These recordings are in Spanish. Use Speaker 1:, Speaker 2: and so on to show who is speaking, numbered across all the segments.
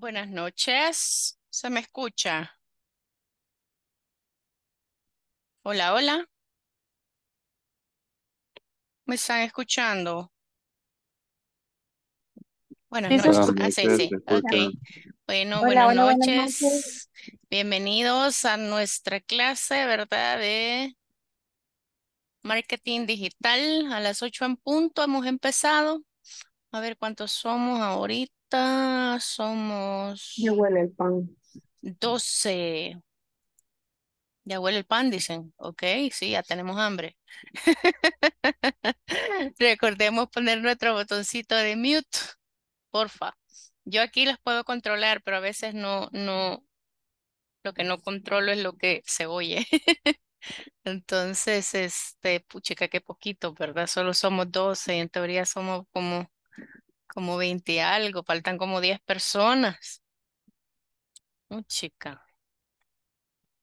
Speaker 1: Buenas noches. ¿Se me escucha? Hola, hola. ¿Me están escuchando? Buenas noches. Ah, sí, Bueno, buenas, noches. Bienvenidos a nuestra clase, ¿verdad? Marketing digital a las 8 en punto. Hemos empezado. A ver cuántos somos ahorita. Somos. Ya huele el pan. 12. Ya huele el pan, dicen. Ok, sí, ya tenemos hambre. Recordemos poner nuestro botoncito de mute, porfa. Yo aquí las puedo controlar, pero a veces no, no, lo que no controlo es lo que se oye. Entonces, este, puchica, qué poquito, ¿verdad? Solo somos 12, en teoría somos como, como 20 algo, faltan como 10 personas. chica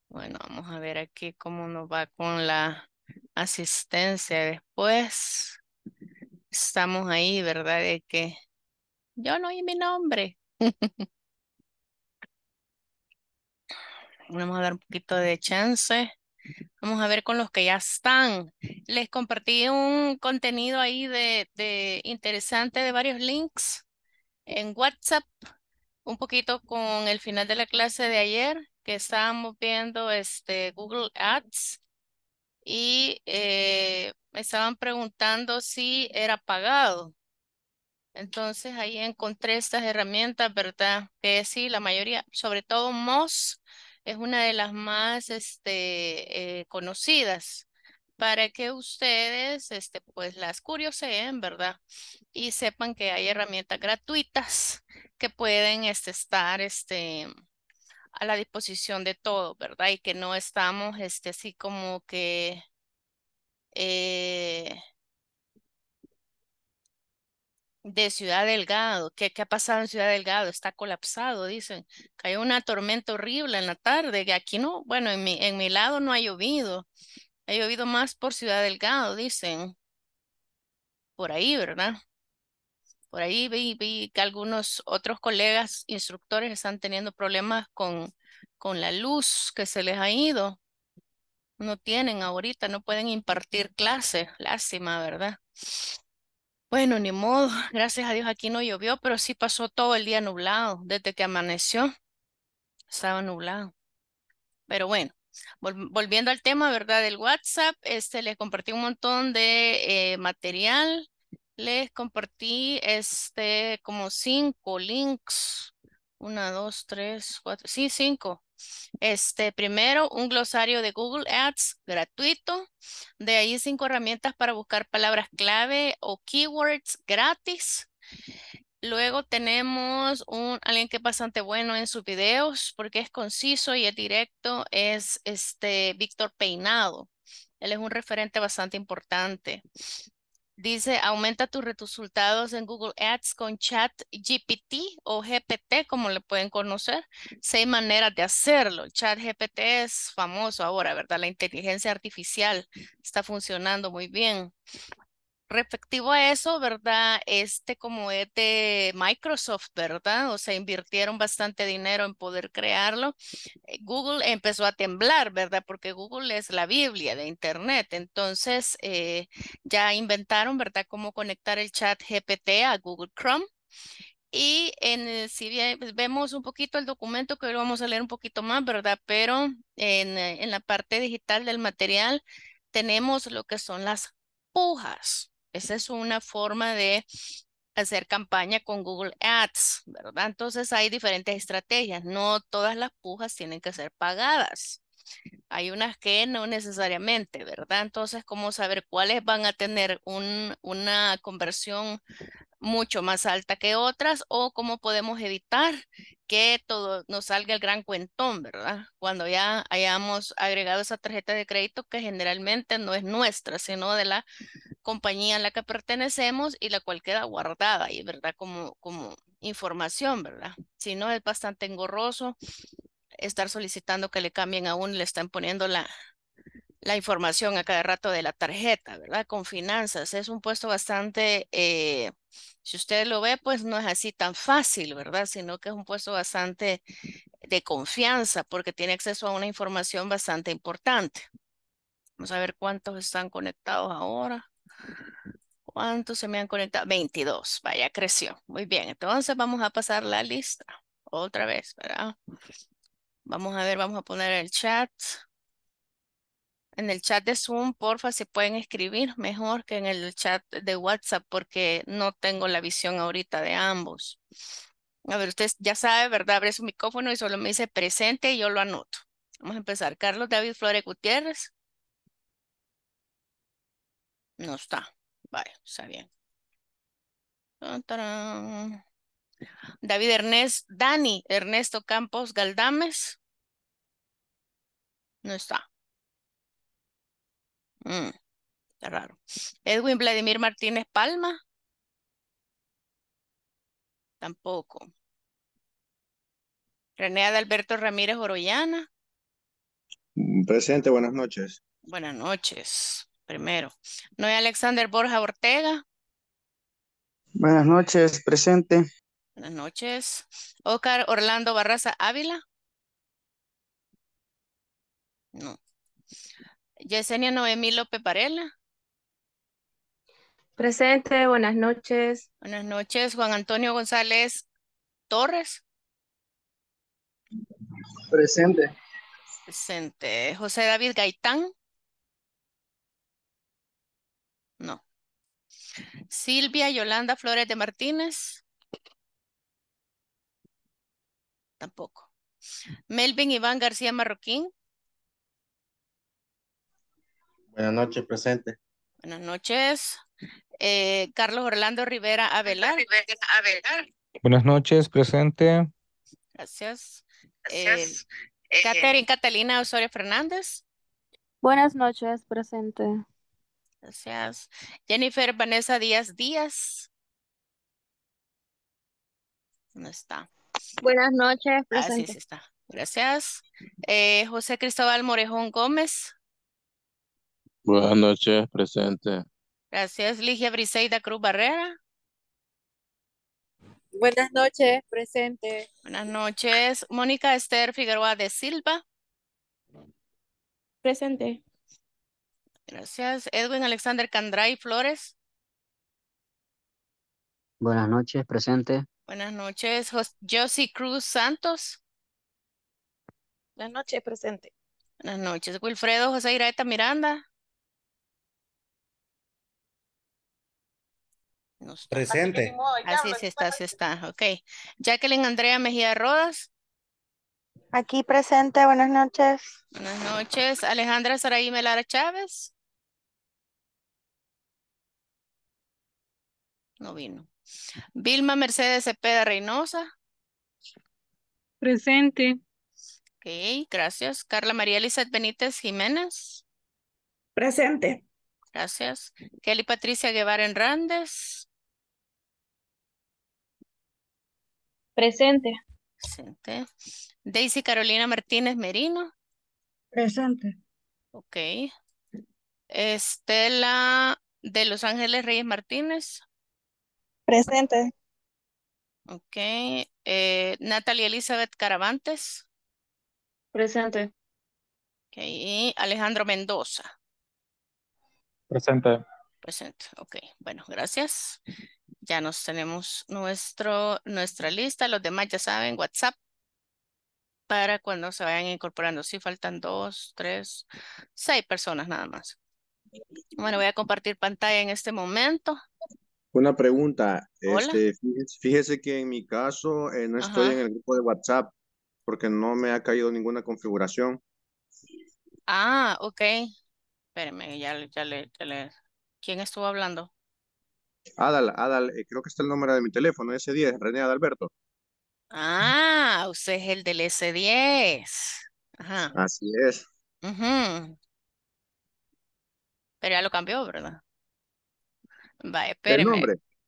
Speaker 1: Bueno, vamos a ver aquí cómo nos va con la asistencia después. Estamos ahí, ¿verdad? De que yo no oí mi nombre. Vamos a dar un poquito de chance. Vamos a ver con los que ya están. Les compartí un contenido ahí de, interesante de varios links en WhatsApp, un poquito con el final de la clase de ayer, que estábamos viendo este Google Ads y eh, me estaban preguntando si era pagado. Entonces ahí encontré estas herramientas, ¿verdad? Que sí, la mayoría, sobre todo Moss es una de las más este, eh, conocidas para que ustedes este, pues las curioseen, ¿verdad? Y sepan que hay herramientas gratuitas que pueden este, estar este, a la disposición de todo ¿verdad? Y que no estamos este, así como que... Eh, de Ciudad Delgado. ¿Qué, ha pasado en Ciudad Delgado? Está colapsado, dicen. Cayó una tormenta horrible en la tarde, que aquí no, bueno, en mi, en mi lado no ha llovido. Ha llovido más por Ciudad Delgado, dicen. Por ahí, ¿verdad? Por ahí vi, vi que algunos otros colegas instructores están teniendo problemas con, con la luz que se les ha ido. No tienen ahorita, no pueden impartir clases. Lástima, ¿verdad? Bueno, ni modo, gracias a Dios aquí no llovió, pero sí pasó todo el día nublado, desde que amaneció estaba nublado. Pero bueno, volviendo al tema, ¿verdad? Del WhatsApp, este, les compartí un montón de eh, material, les compartí este, como cinco links, una, dos, tres, cuatro, sí, cinco este, primero, un glosario de Google Ads gratuito. De ahí cinco herramientas para buscar palabras clave o keywords gratis. Luego tenemos un, alguien que es bastante bueno en sus videos porque es conciso y es directo, es este Víctor Peinado. Él es un referente bastante importante. Dice, aumenta tus resultados en Google Ads con chat GPT o GPT, como le pueden conocer. Seis maneras de hacerlo. Chat GPT es famoso ahora, ¿verdad? La inteligencia artificial está funcionando muy bien. Respectivo a eso, ¿verdad? Este como es de Microsoft, ¿verdad? O sea, invirtieron bastante dinero en poder crearlo. Eh, Google empezó a temblar, ¿verdad? Porque Google es la Biblia de Internet. Entonces, eh, ya inventaron, ¿verdad? Cómo conectar el chat GPT a Google Chrome. Y en si bien pues, vemos un poquito el documento, que hoy vamos a leer un poquito más, ¿verdad? Pero en, eh, en la parte digital del material tenemos lo que son las pujas. Esa es una forma de hacer campaña con Google Ads, ¿verdad? Entonces hay diferentes estrategias. No todas las pujas tienen que ser pagadas. Hay unas que no necesariamente, ¿verdad? Entonces, ¿cómo saber cuáles van a tener una conversión mucho más alta que otras o cómo podemos evitar que todo nos salga el gran cuentón, ¿verdad? Cuando ya hayamos agregado esa tarjeta de crédito que generalmente no es nuestra, sino de la compañía a la que pertenecemos y la cual queda guardada ahí, ¿verdad? Como, como información, ¿verdad? Si no, es bastante engorroso estar solicitando que le cambien aún, le están poniendo la, la información a cada rato de la tarjeta, ¿verdad? Con finanzas. Es un puesto bastante, eh, si usted lo ve, pues no es así tan fácil, ¿verdad? Sino que es un puesto bastante de confianza porque tiene acceso a una información bastante importante. Vamos a ver cuántos están conectados ahora. ¿Cuántos se me han conectado? 22. Vaya, creció. Muy bien. Entonces vamos a pasar la lista otra vez, ¿verdad? Vamos a ver, vamos a poner el chat. En el chat de Zoom, porfa, se pueden escribir mejor que en el chat de WhatsApp porque no tengo la visión ahorita de ambos. A ver, usted ya sabe, ¿verdad? Abre su micrófono y solo me dice presente y yo lo anoto. Vamos a empezar. Carlos David Flores Gutiérrez. No está. Vale, está bien. David Ernest, Dani Ernesto Campos Galdames. No está. Mm, está raro. Edwin Vladimir Martínez Palma. Tampoco. René Alberto Ramírez Orollana.
Speaker 2: Mm, presente, buenas noches.
Speaker 1: Buenas noches, primero. Noé Alexander Borja Ortega.
Speaker 2: Buenas noches, presente.
Speaker 1: Buenas noches. Oscar Orlando Barraza Ávila. No. Yesenia Noemí López Parela. Presente, buenas noches. Buenas noches, Juan Antonio González Torres.
Speaker 2: Presente.
Speaker 1: Presente. José David Gaitán. No. Silvia Yolanda Flores de Martínez. Tampoco. Melvin Iván García Marroquín.
Speaker 2: Buenas noches, presente.
Speaker 1: Buenas noches. Eh, Carlos Orlando Rivera Avelar.
Speaker 2: Buenas noches, presente.
Speaker 1: Gracias. Eh, Catherine, Catalina Osorio Fernández. Buenas noches, presente. Gracias. Jennifer Vanessa Díaz Díaz. ¿Dónde está. Buenas noches, ah, presente. sí, está. Gracias. Eh, José Cristóbal Morejón Gómez.
Speaker 3: Buenas noches, presente.
Speaker 1: Gracias, Ligia Briseida Cruz Barrera. Buenas noches, presente. Buenas noches, Mónica Esther Figueroa de Silva. Presente. Gracias, Edwin Alexander Candray Flores.
Speaker 2: Buenas noches, presente.
Speaker 1: Buenas noches, Josie Cruz Santos. Buenas noches, presente. Buenas noches, Wilfredo José Iraeta Miranda.
Speaker 2: Presente.
Speaker 1: Así se está, se está. Ok. Jacqueline Andrea Mejía Rodas. Aquí presente, buenas noches. Buenas noches. Alejandra Saraí Melara Chávez. No vino. Vilma Mercedes Cepeda Reynosa. Presente. Ok, gracias. Carla María Elizabeth Benítez Jiménez. Presente. Gracias. Kelly Patricia Guevara Hernández. Presente. Presente. Daisy Carolina Martínez Merino. Presente. Ok. Estela de Los Ángeles Reyes Martínez. Presente. Ok. Eh, Natalie Elizabeth Caravantes. Presente. Ok. Alejandro Mendoza. Presente. Presente. Ok. Bueno, gracias. Ya nos tenemos nuestro, nuestra lista. Los demás ya saben, WhatsApp, para cuando se vayan incorporando. si faltan dos, tres, seis personas nada más. Bueno, voy a compartir pantalla en este momento.
Speaker 2: Una pregunta. Este, fíjese, que en mi caso eh, no estoy en el grupo de WhatsApp porque no me ha caído ninguna configuración.
Speaker 1: Ah, ok. Espérenme, ya, ya, le, ya le... ¿Quién estuvo hablando?
Speaker 2: Adal, Adal, eh, creo que está el número de mi teléfono, S10, René Adalberto.
Speaker 1: Ah, usted es el del S10. Ajá.
Speaker 2: Así es.
Speaker 1: Pero ya lo cambió, ¿verdad? Va, espéreme.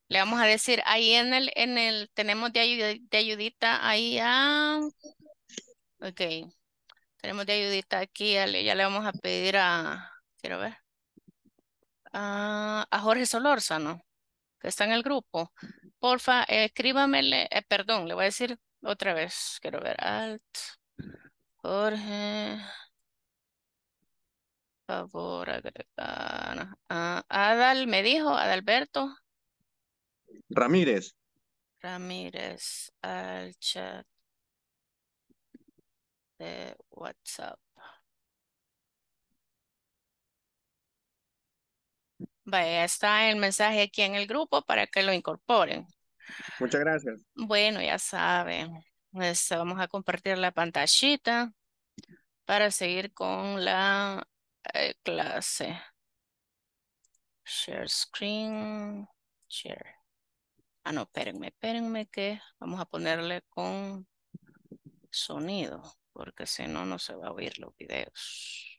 Speaker 1: Le vamos a decir, ahí en el, en el, tenemos de, ayudita ahí a, ok, tenemos de ayudita aquí, ya le, vamos a pedir a, quiero ver, a, a Jorge Solórzano está en el grupo, porfa, escríbamele, eh, perdón, le voy a decir otra vez, quiero ver, alt, Jorge, favor agregar, ah, Adal me dijo, Adalberto.
Speaker 2: Ramírez.
Speaker 1: Ramírez al chat de WhatsApp. Vaya, está el mensaje aquí en el grupo para que lo incorporen.
Speaker 2: Muchas gracias.
Speaker 1: Bueno, ya saben. Este, vamos a compartir la pantallita para seguir con la eh, clase. Share screen. Share. Ah, no, espérenme, espérenme que vamos a ponerle con sonido, porque si no, no se va a oír los videos.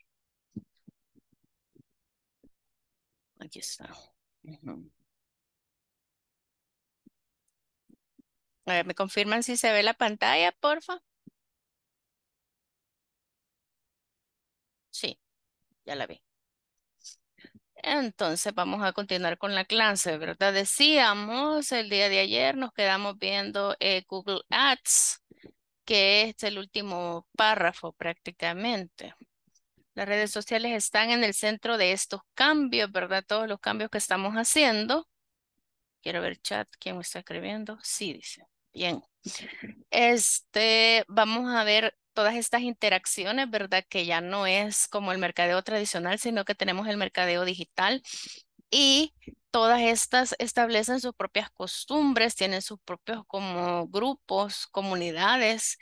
Speaker 1: Aquí está. ¿me confirman si se ve la pantalla, porfa? Sí, ya la vi. Entonces vamos a continuar con la clase, ¿verdad? Decíamos el día de ayer, nos quedamos viendo eh, Google Ads, que es el último párrafo prácticamente. Las redes sociales están en el centro de estos cambios, ¿verdad? Todos los cambios que estamos haciendo. Quiero ver chat, ¿quién me está escribiendo? Sí, dice. Bien. Este, vamos a ver todas estas interacciones, ¿verdad? Que ya no es como el mercadeo tradicional, sino que tenemos el mercadeo digital y todas estas establecen sus propias costumbres, tienen sus propios como grupos, comunidades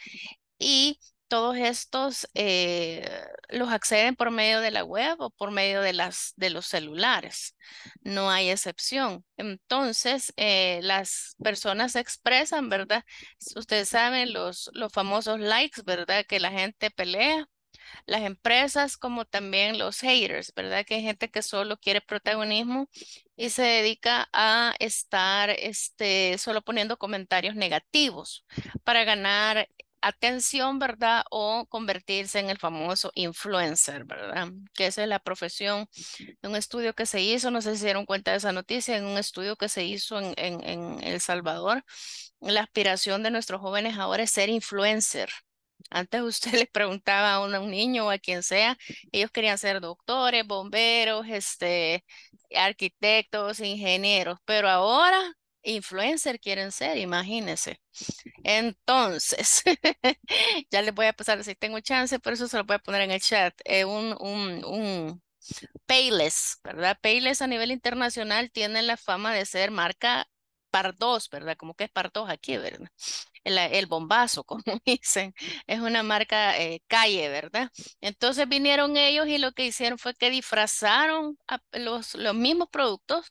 Speaker 1: y todos estos eh, los acceden por medio de la web o por medio de, las, de los celulares. No hay excepción. Entonces, eh, las personas expresan, ¿verdad? Ustedes saben los, los famosos likes, ¿verdad? Que la gente pelea las empresas como también los haters, ¿verdad? Que hay gente que solo quiere protagonismo y se dedica a estar este, solo poniendo comentarios negativos para ganar atención, ¿verdad? O convertirse en el famoso influencer, ¿verdad? Que esa es la profesión un estudio que se hizo, no sé si se dieron cuenta de esa noticia, en un estudio que se hizo en, El Salvador, la aspiración de nuestros jóvenes ahora es ser influencer. Antes usted le preguntaba a un, niño o a quien sea, ellos querían ser doctores, bomberos, este, arquitectos, ingenieros, pero ahora influencer quieren ser, imagínense. Entonces, ya les voy a pasar, si tengo chance, por eso se lo voy a poner en el chat, Es eh, un, un, un Payless, ¿verdad? Payless a nivel internacional tiene la fama de ser marca par dos, ¿verdad? Como que es par dos aquí, ¿verdad? El, bombazo, como dicen, es una marca eh, calle, ¿verdad? Entonces vinieron ellos y lo que hicieron fue que disfrazaron los, los mismos productos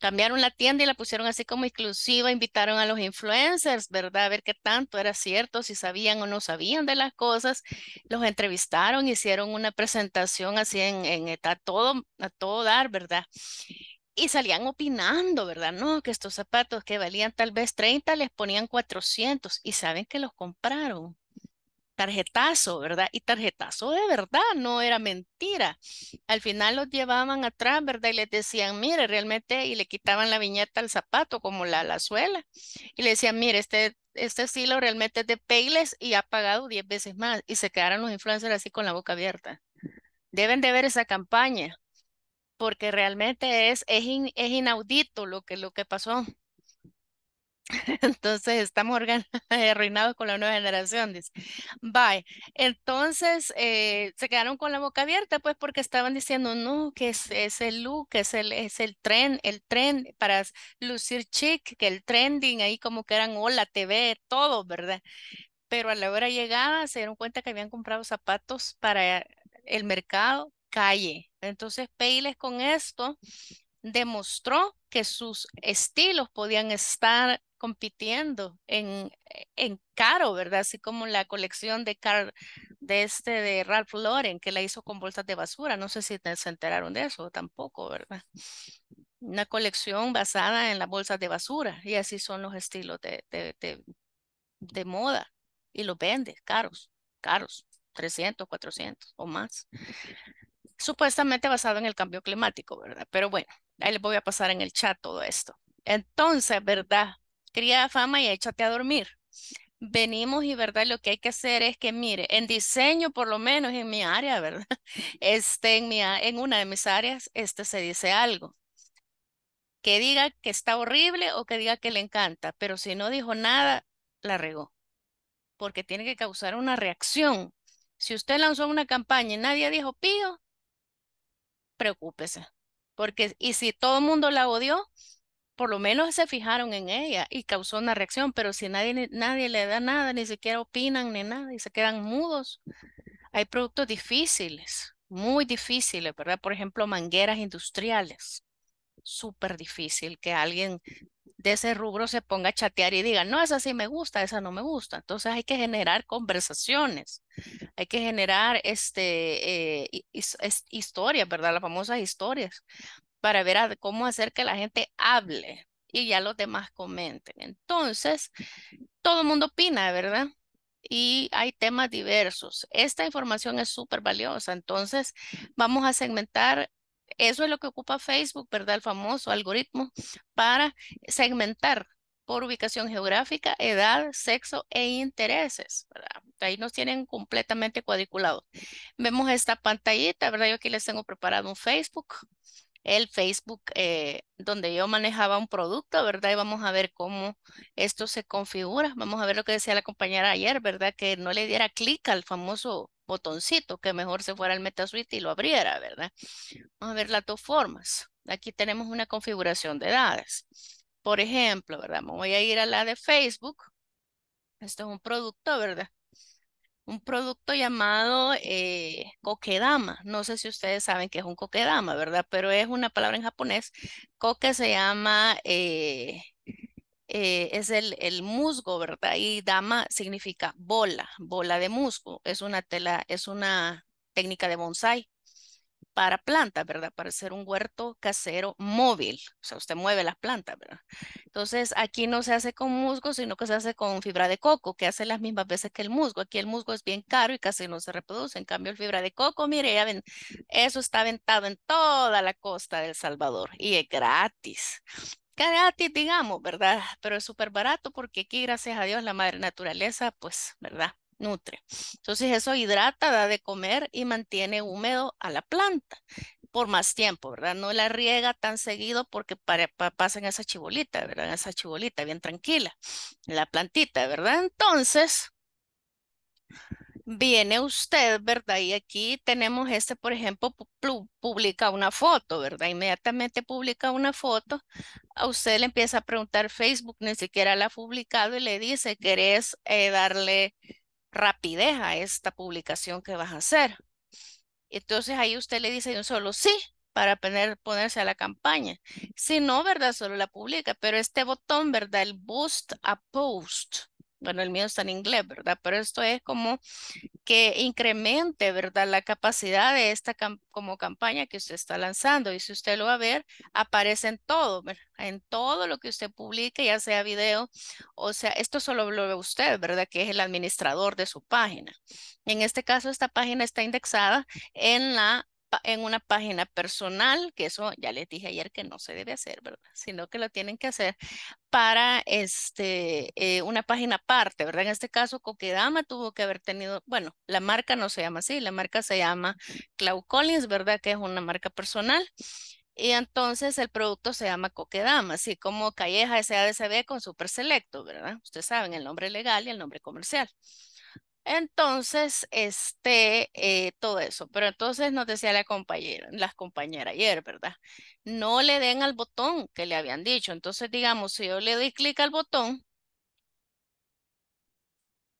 Speaker 1: cambiaron la tienda y la pusieron así como exclusiva, invitaron a los influencers, ¿verdad? A ver qué tanto era cierto, si sabían o no sabían de las cosas. Los entrevistaron, hicieron una presentación así en, en eh, todo, a todo dar, ¿verdad? Y salían opinando, ¿verdad? No, que estos zapatos que valían tal vez 30 les ponían 400 y saben que los compraron tarjetazo, ¿verdad? Y tarjetazo de verdad, no era mentira. Al final los llevaban atrás, ¿verdad? Y les decían, mire, realmente, y le quitaban la viñeta al zapato, como la, la suela, y le decían, mire, este, este estilo realmente es de Payless y ha pagado 10 veces más, y se quedaron los influencers así con la boca abierta. Deben de ver esa campaña, porque realmente es, es, es inaudito lo que, lo que pasó. Entonces estamos arruinados con la nueva generación, dice. Bye. Entonces eh, se quedaron con la boca abierta, pues porque estaban diciendo, no, que es, el look, que es el, es el tren, el tren para lucir chic, que el trending, ahí como que eran hola TV, todo, ¿verdad? Pero a la hora llegada se dieron cuenta que habían comprado zapatos para el mercado calle. Entonces Peiles con esto demostró que sus estilos podían estar compitiendo en, en caro, ¿verdad? Así como la colección de Carl, de este de Ralph Lauren que la hizo con bolsas de basura. No sé si se enteraron de eso tampoco, ¿verdad? Una colección basada en las bolsas de basura y así son los estilos de, de, de moda y los vende caros, caros, 300, 400 o más. Supuestamente basado en el cambio climático, ¿verdad? Pero bueno, ahí les voy a pasar en el chat todo esto. Entonces, ¿verdad? cría fama y échate a dormir. Venimos y, ¿verdad? Lo que hay que hacer es que, mire, en diseño, por lo menos en mi área, ¿verdad? Este, en, mi, en una de mis áreas, este se dice algo. Que diga que está horrible o que diga que le encanta, pero si no dijo nada, la regó. Porque tiene que causar una reacción. Si usted lanzó una campaña y nadie dijo pío, preocúpese. Porque, y si todo el mundo la odió, por lo menos se fijaron en ella y causó una reacción, pero si nadie, nadie le da nada, ni siquiera opinan ni nada y se quedan mudos, hay productos difíciles, muy difíciles, ¿verdad? Por ejemplo, mangueras industriales, súper difícil que alguien de ese rubro se ponga a chatear y diga, no, esa sí me gusta, esa no me gusta. Entonces hay que generar conversaciones, hay que generar este, eh, historias, ¿verdad? Las famosas historias para ver cómo hacer que la gente hable y ya los demás comenten. Entonces, todo el mundo opina, ¿verdad? Y hay temas diversos. Esta información es súper valiosa, entonces vamos a segmentar. Eso es lo que ocupa Facebook, ¿verdad? El famoso algoritmo para segmentar por ubicación geográfica, edad, sexo e intereses. ¿verdad? Ahí nos tienen completamente cuadriculados. Vemos esta pantallita, ¿verdad? Yo aquí les tengo preparado un Facebook el Facebook eh, donde yo manejaba un producto, ¿verdad? Y vamos a ver cómo esto se configura. Vamos a ver lo que decía la compañera ayer, ¿verdad? Que no le diera clic al famoso botoncito, que mejor se fuera al MetaSuite y lo abriera, ¿verdad? Vamos a ver las dos formas. Aquí tenemos una configuración de edades. Por ejemplo, ¿verdad? Me voy a ir a la de Facebook. Esto es un producto, ¿verdad? un producto llamado eh, kokedama. No sé si ustedes saben qué es un kokedama, ¿verdad? Pero es una palabra en japonés. Koke se llama, eh, eh, es el, el, musgo, ¿verdad? Y dama significa bola, bola de musgo. Es una tela, es una técnica de bonsai para plantas, ¿verdad? Para hacer un huerto casero móvil. O sea, usted mueve las plantas, ¿verdad? Entonces, aquí no se hace con musgo, sino que se hace con fibra de coco, que hace las mismas veces que el musgo. Aquí el musgo es bien caro y casi no se reproduce. En cambio, el fibra de coco, mire, ya ven, eso está aventado en toda la costa del Salvador y es gratis gratis, digamos, ¿verdad? Pero es súper barato porque aquí, gracias a Dios, la madre naturaleza, pues, ¿verdad? nutre. Entonces eso hidrata, da de comer y mantiene húmedo a la planta por más tiempo, ¿verdad? No la riega tan seguido porque para, pasan esa chibolita, ¿verdad? Esa chibolita bien tranquila, la plantita, ¿verdad? Entonces, viene usted, ¿verdad? Y aquí tenemos este, por ejemplo, publica una foto, ¿verdad? Inmediatamente publica una foto, a usted le empieza a preguntar Facebook, ni siquiera la ha publicado y le dice, ¿querés eh, darle rapidez a esta publicación que vas a hacer. Entonces ahí usted le dice un solo sí para ponerse a la campaña. Si no, ¿verdad? Solo la publica, pero este botón, ¿verdad? El boost a post bueno, el mío está en inglés, ¿verdad? Pero esto es como que incremente, ¿verdad? La capacidad de esta como campaña que usted está lanzando. Y si usted lo va a ver, aparece en todo, ¿verdad? En todo lo que usted publique, ya sea video, o sea, esto solo lo ve usted, ¿verdad? Que es el administrador de su página. En este caso, esta página está indexada en la en una página personal, que eso ya les dije ayer que no se debe hacer, ¿verdad? Sino que lo tienen que hacer para este, eh, una página aparte, ¿verdad? En este caso, Coquedama tuvo que haber tenido, bueno, la marca no se llama así, la marca se llama Clau Collins, ¿verdad? Que es una marca personal. Y entonces el producto se llama Coquedama, así como Calleja SADCB con Super Selecto, ¿verdad? Ustedes saben el nombre legal y el nombre comercial. Entonces, este, eh, todo eso. Pero entonces nos decía la compañera, las compañeras ayer, ¿verdad? No le den al botón que le habían dicho. Entonces, digamos, si yo le doy clic al botón,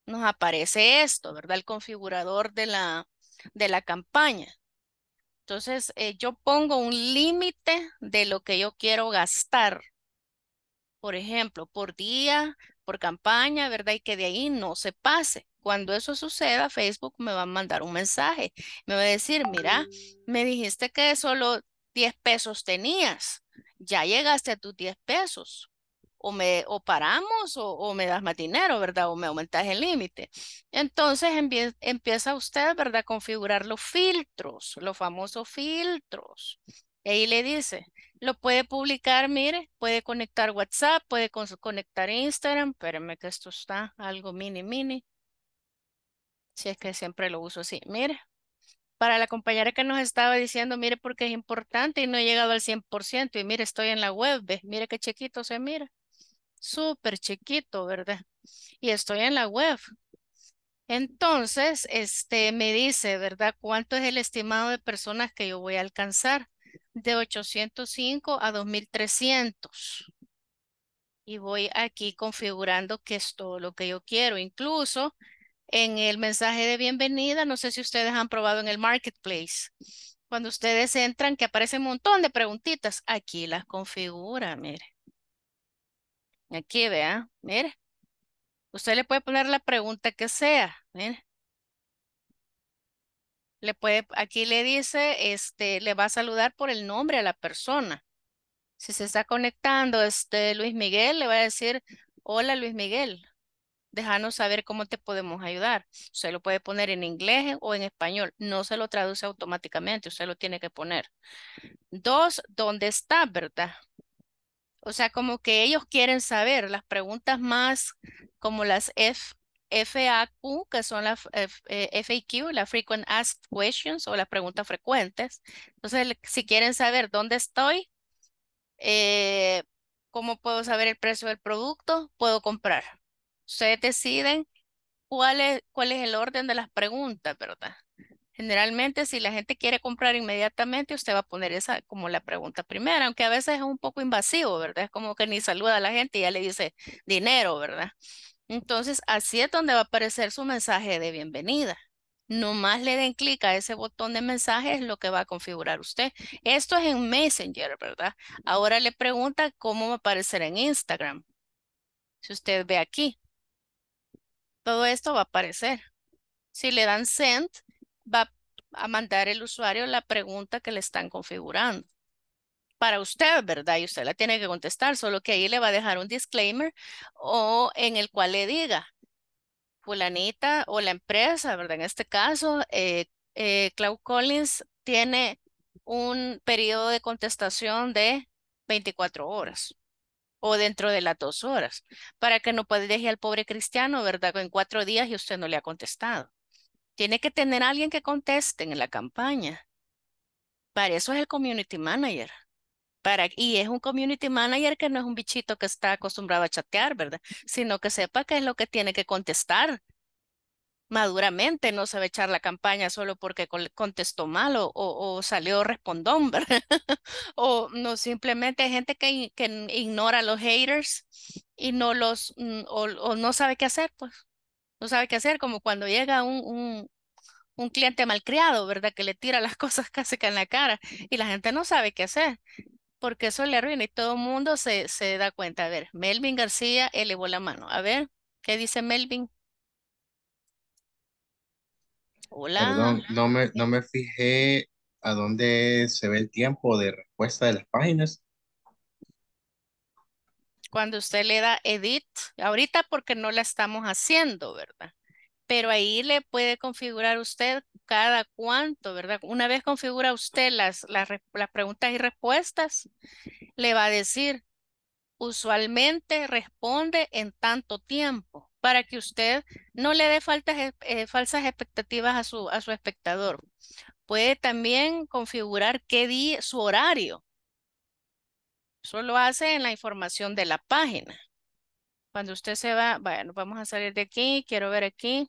Speaker 1: nos aparece esto, ¿verdad? El configurador de la, de la campaña. Entonces, eh, yo pongo un límite de lo que yo quiero gastar. Por ejemplo, por día, por campaña, ¿verdad? Y que de ahí no se pase. Cuando eso suceda, Facebook me va a mandar un mensaje. Me va a decir, mira, me dijiste que solo 10 pesos tenías. Ya llegaste a tus 10 pesos. O, me, o paramos o, me das más dinero, ¿verdad? O me aumentas el límite. Entonces empieza usted, ¿verdad? A configurar los filtros, los famosos filtros. Y ahí le dice, lo puede publicar, mire, puede conectar WhatsApp, puede conectar Instagram, espérenme que esto está algo mini, mini. Si es que siempre lo uso así. Mire, para la compañera que nos estaba diciendo, mire porque es importante y no he llegado al 100%. Y mire, estoy en la web, ¿ves? Mire qué chiquito se mira. Súper chiquito, ¿verdad? Y estoy en la web. Entonces, este me dice, ¿verdad? ¿Cuánto es el estimado de personas que yo voy a alcanzar? De 805 a 2300. Y voy aquí configurando que es todo lo que yo quiero. Incluso en el mensaje de bienvenida, no sé si ustedes han probado en el marketplace. Cuando ustedes entran, que aparece un montón de preguntitas, aquí las configura, mire. Aquí vea, mire. Usted le puede poner la pregunta que sea, mire. Le puede, aquí le dice, este, le va a saludar por el nombre a la persona. Si se está conectando, este, Luis Miguel, le va a decir, hola Luis Miguel, déjanos saber cómo te podemos ayudar. Usted lo puede poner en inglés o en español. No se lo traduce automáticamente, usted lo tiene que poner. Dos, ¿dónde está, verdad? O sea, como que ellos quieren saber las preguntas más como las F, FAQ, que son las FAQ, eh, las Frequent Asked Questions o las preguntas frecuentes. Entonces, si quieren saber dónde estoy, eh, cómo puedo saber el precio del producto, puedo comprar ustedes deciden cuál es, cuál es el orden de las preguntas, ¿verdad? Generalmente, si la gente quiere comprar inmediatamente, usted va a poner esa como la pregunta primera, aunque a veces es un poco invasivo, ¿verdad? Es como que ni saluda a la gente y ya le dice dinero, ¿verdad? Entonces, así es donde va a aparecer su mensaje de bienvenida. Nomás le den clic a ese botón de mensaje, es lo que va a configurar usted. Esto es en Messenger, ¿verdad? Ahora le pregunta cómo va a aparecer en Instagram. Si usted ve aquí, todo esto va a aparecer. Si le dan send, va a mandar el usuario la pregunta que le están configurando. Para usted, ¿verdad? Y usted la tiene que contestar, solo que ahí le va a dejar un disclaimer o en el cual le diga, fulanita o la empresa, ¿verdad? En este caso, eh, eh Cloud Collins tiene un periodo de contestación de 24 horas o dentro de las dos horas, para que no puede dejar al pobre cristiano, ¿verdad? En cuatro días y usted no le ha contestado. Tiene que tener alguien que conteste en la campaña. Para eso es el community manager. Para, y es un community manager que no es un bichito que está acostumbrado a chatear, ¿verdad? Sino que sepa qué es lo que tiene que contestar maduramente no sabe echar la campaña solo porque contestó mal o, salió respondón, o no, simplemente hay gente que, ignora a los haters y no los, mm, o, no sabe qué hacer, pues, no sabe qué hacer, como cuando llega un, un, un, cliente malcriado, ¿verdad? Que le tira las cosas casi que en la cara y la gente no sabe qué hacer. Porque eso le arruina y todo el mundo se, se da cuenta. A ver, Melvin García elevó la mano. A ver, ¿qué dice Melvin?
Speaker 2: no me, no me fijé a dónde se ve el tiempo de respuesta de las páginas.
Speaker 1: Cuando usted le da edit, ahorita porque no la estamos haciendo, ¿verdad? Pero ahí le puede configurar usted cada cuánto, ¿verdad? Una vez configura usted las, las preguntas y respuestas, le va a decir, usualmente responde en tanto tiempo para que usted no le dé e, eh, falsas expectativas a su, espectador. Puede también configurar qué día, su horario. Eso lo hace en la información de la página. Cuando usted se va, bueno, vamos a salir de aquí, quiero ver aquí.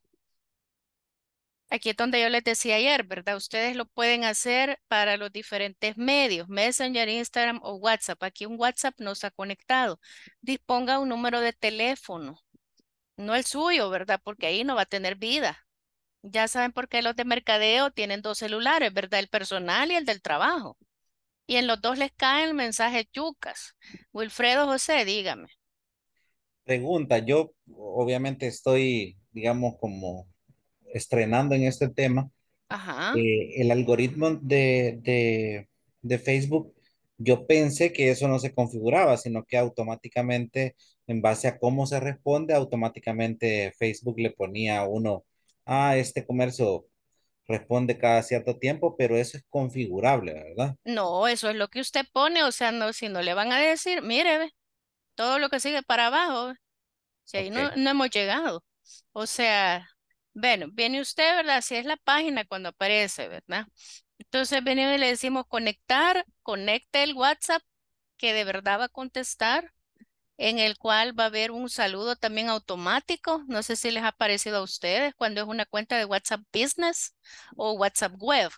Speaker 1: Aquí es donde yo les decía ayer, ¿verdad? Ustedes lo pueden hacer para los diferentes medios, Messenger, Instagram o WhatsApp. Aquí un WhatsApp nos ha conectado. Disponga un número de teléfono no el suyo, ¿verdad? Porque ahí no va a tener vida. Ya saben por qué los de mercadeo tienen dos celulares, ¿verdad? El personal y el del trabajo. Y en los dos les cae el mensaje chucas. Wilfredo José, dígame.
Speaker 2: Pregunta, yo obviamente estoy, digamos, como estrenando en este tema. Ajá. Eh, el algoritmo de, de, de Facebook yo pensé que eso no se configuraba, sino que automáticamente, en base a cómo se responde, automáticamente Facebook le ponía a uno, ah, este comercio responde cada cierto tiempo, pero eso es configurable,
Speaker 1: ¿verdad? No, eso es lo que usted pone, o sea, no, si no le van a decir, mire, todo lo que sigue para abajo, si ahí no, no hemos llegado. O sea, bueno, viene usted, ¿verdad? Si es la página cuando aparece, ¿verdad? Entonces venimos y le decimos conectar, conecte el WhatsApp que de verdad va a contestar, en el cual va a haber un saludo también automático. No sé si les ha parecido a ustedes cuando es una cuenta de WhatsApp Business o WhatsApp Web.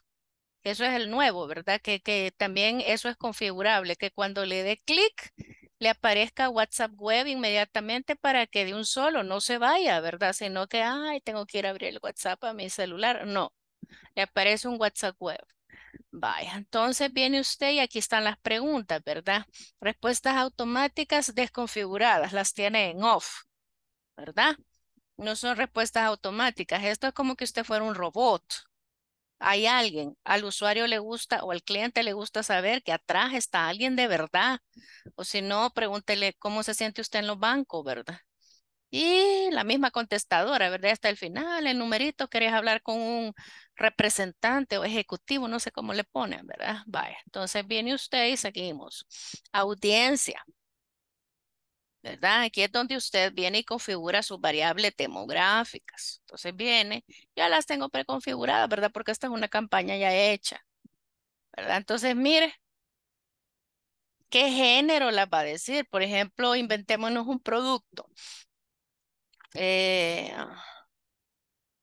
Speaker 1: Eso es el nuevo, ¿verdad? Que, que también eso es configurable, que cuando le dé clic le aparezca WhatsApp Web inmediatamente para que de un solo no se vaya, ¿verdad? Sino que, ay, tengo que ir a abrir el WhatsApp a mi celular. No, le aparece un WhatsApp web. Vaya, entonces viene usted y aquí están las preguntas, ¿verdad? Respuestas automáticas desconfiguradas, las tiene en off, ¿verdad? No son respuestas automáticas, esto es como que usted fuera un robot. Hay alguien, al usuario le gusta o al cliente le gusta saber que atrás está alguien de verdad. O si no, pregúntele cómo se siente usted en los bancos, ¿verdad? Y la misma contestadora, ¿verdad? Hasta el final, el numerito, querés hablar con un representante o ejecutivo, no sé cómo le ponen, ¿verdad? Vaya, entonces viene usted y seguimos. Audiencia, ¿verdad? Aquí es donde usted viene y configura sus variables demográficas. Entonces viene, ya las tengo preconfiguradas, ¿verdad? Porque esta es una campaña ya hecha, ¿verdad? Entonces, mire, ¿qué género las va a decir? Por ejemplo, inventémonos un producto. Eh,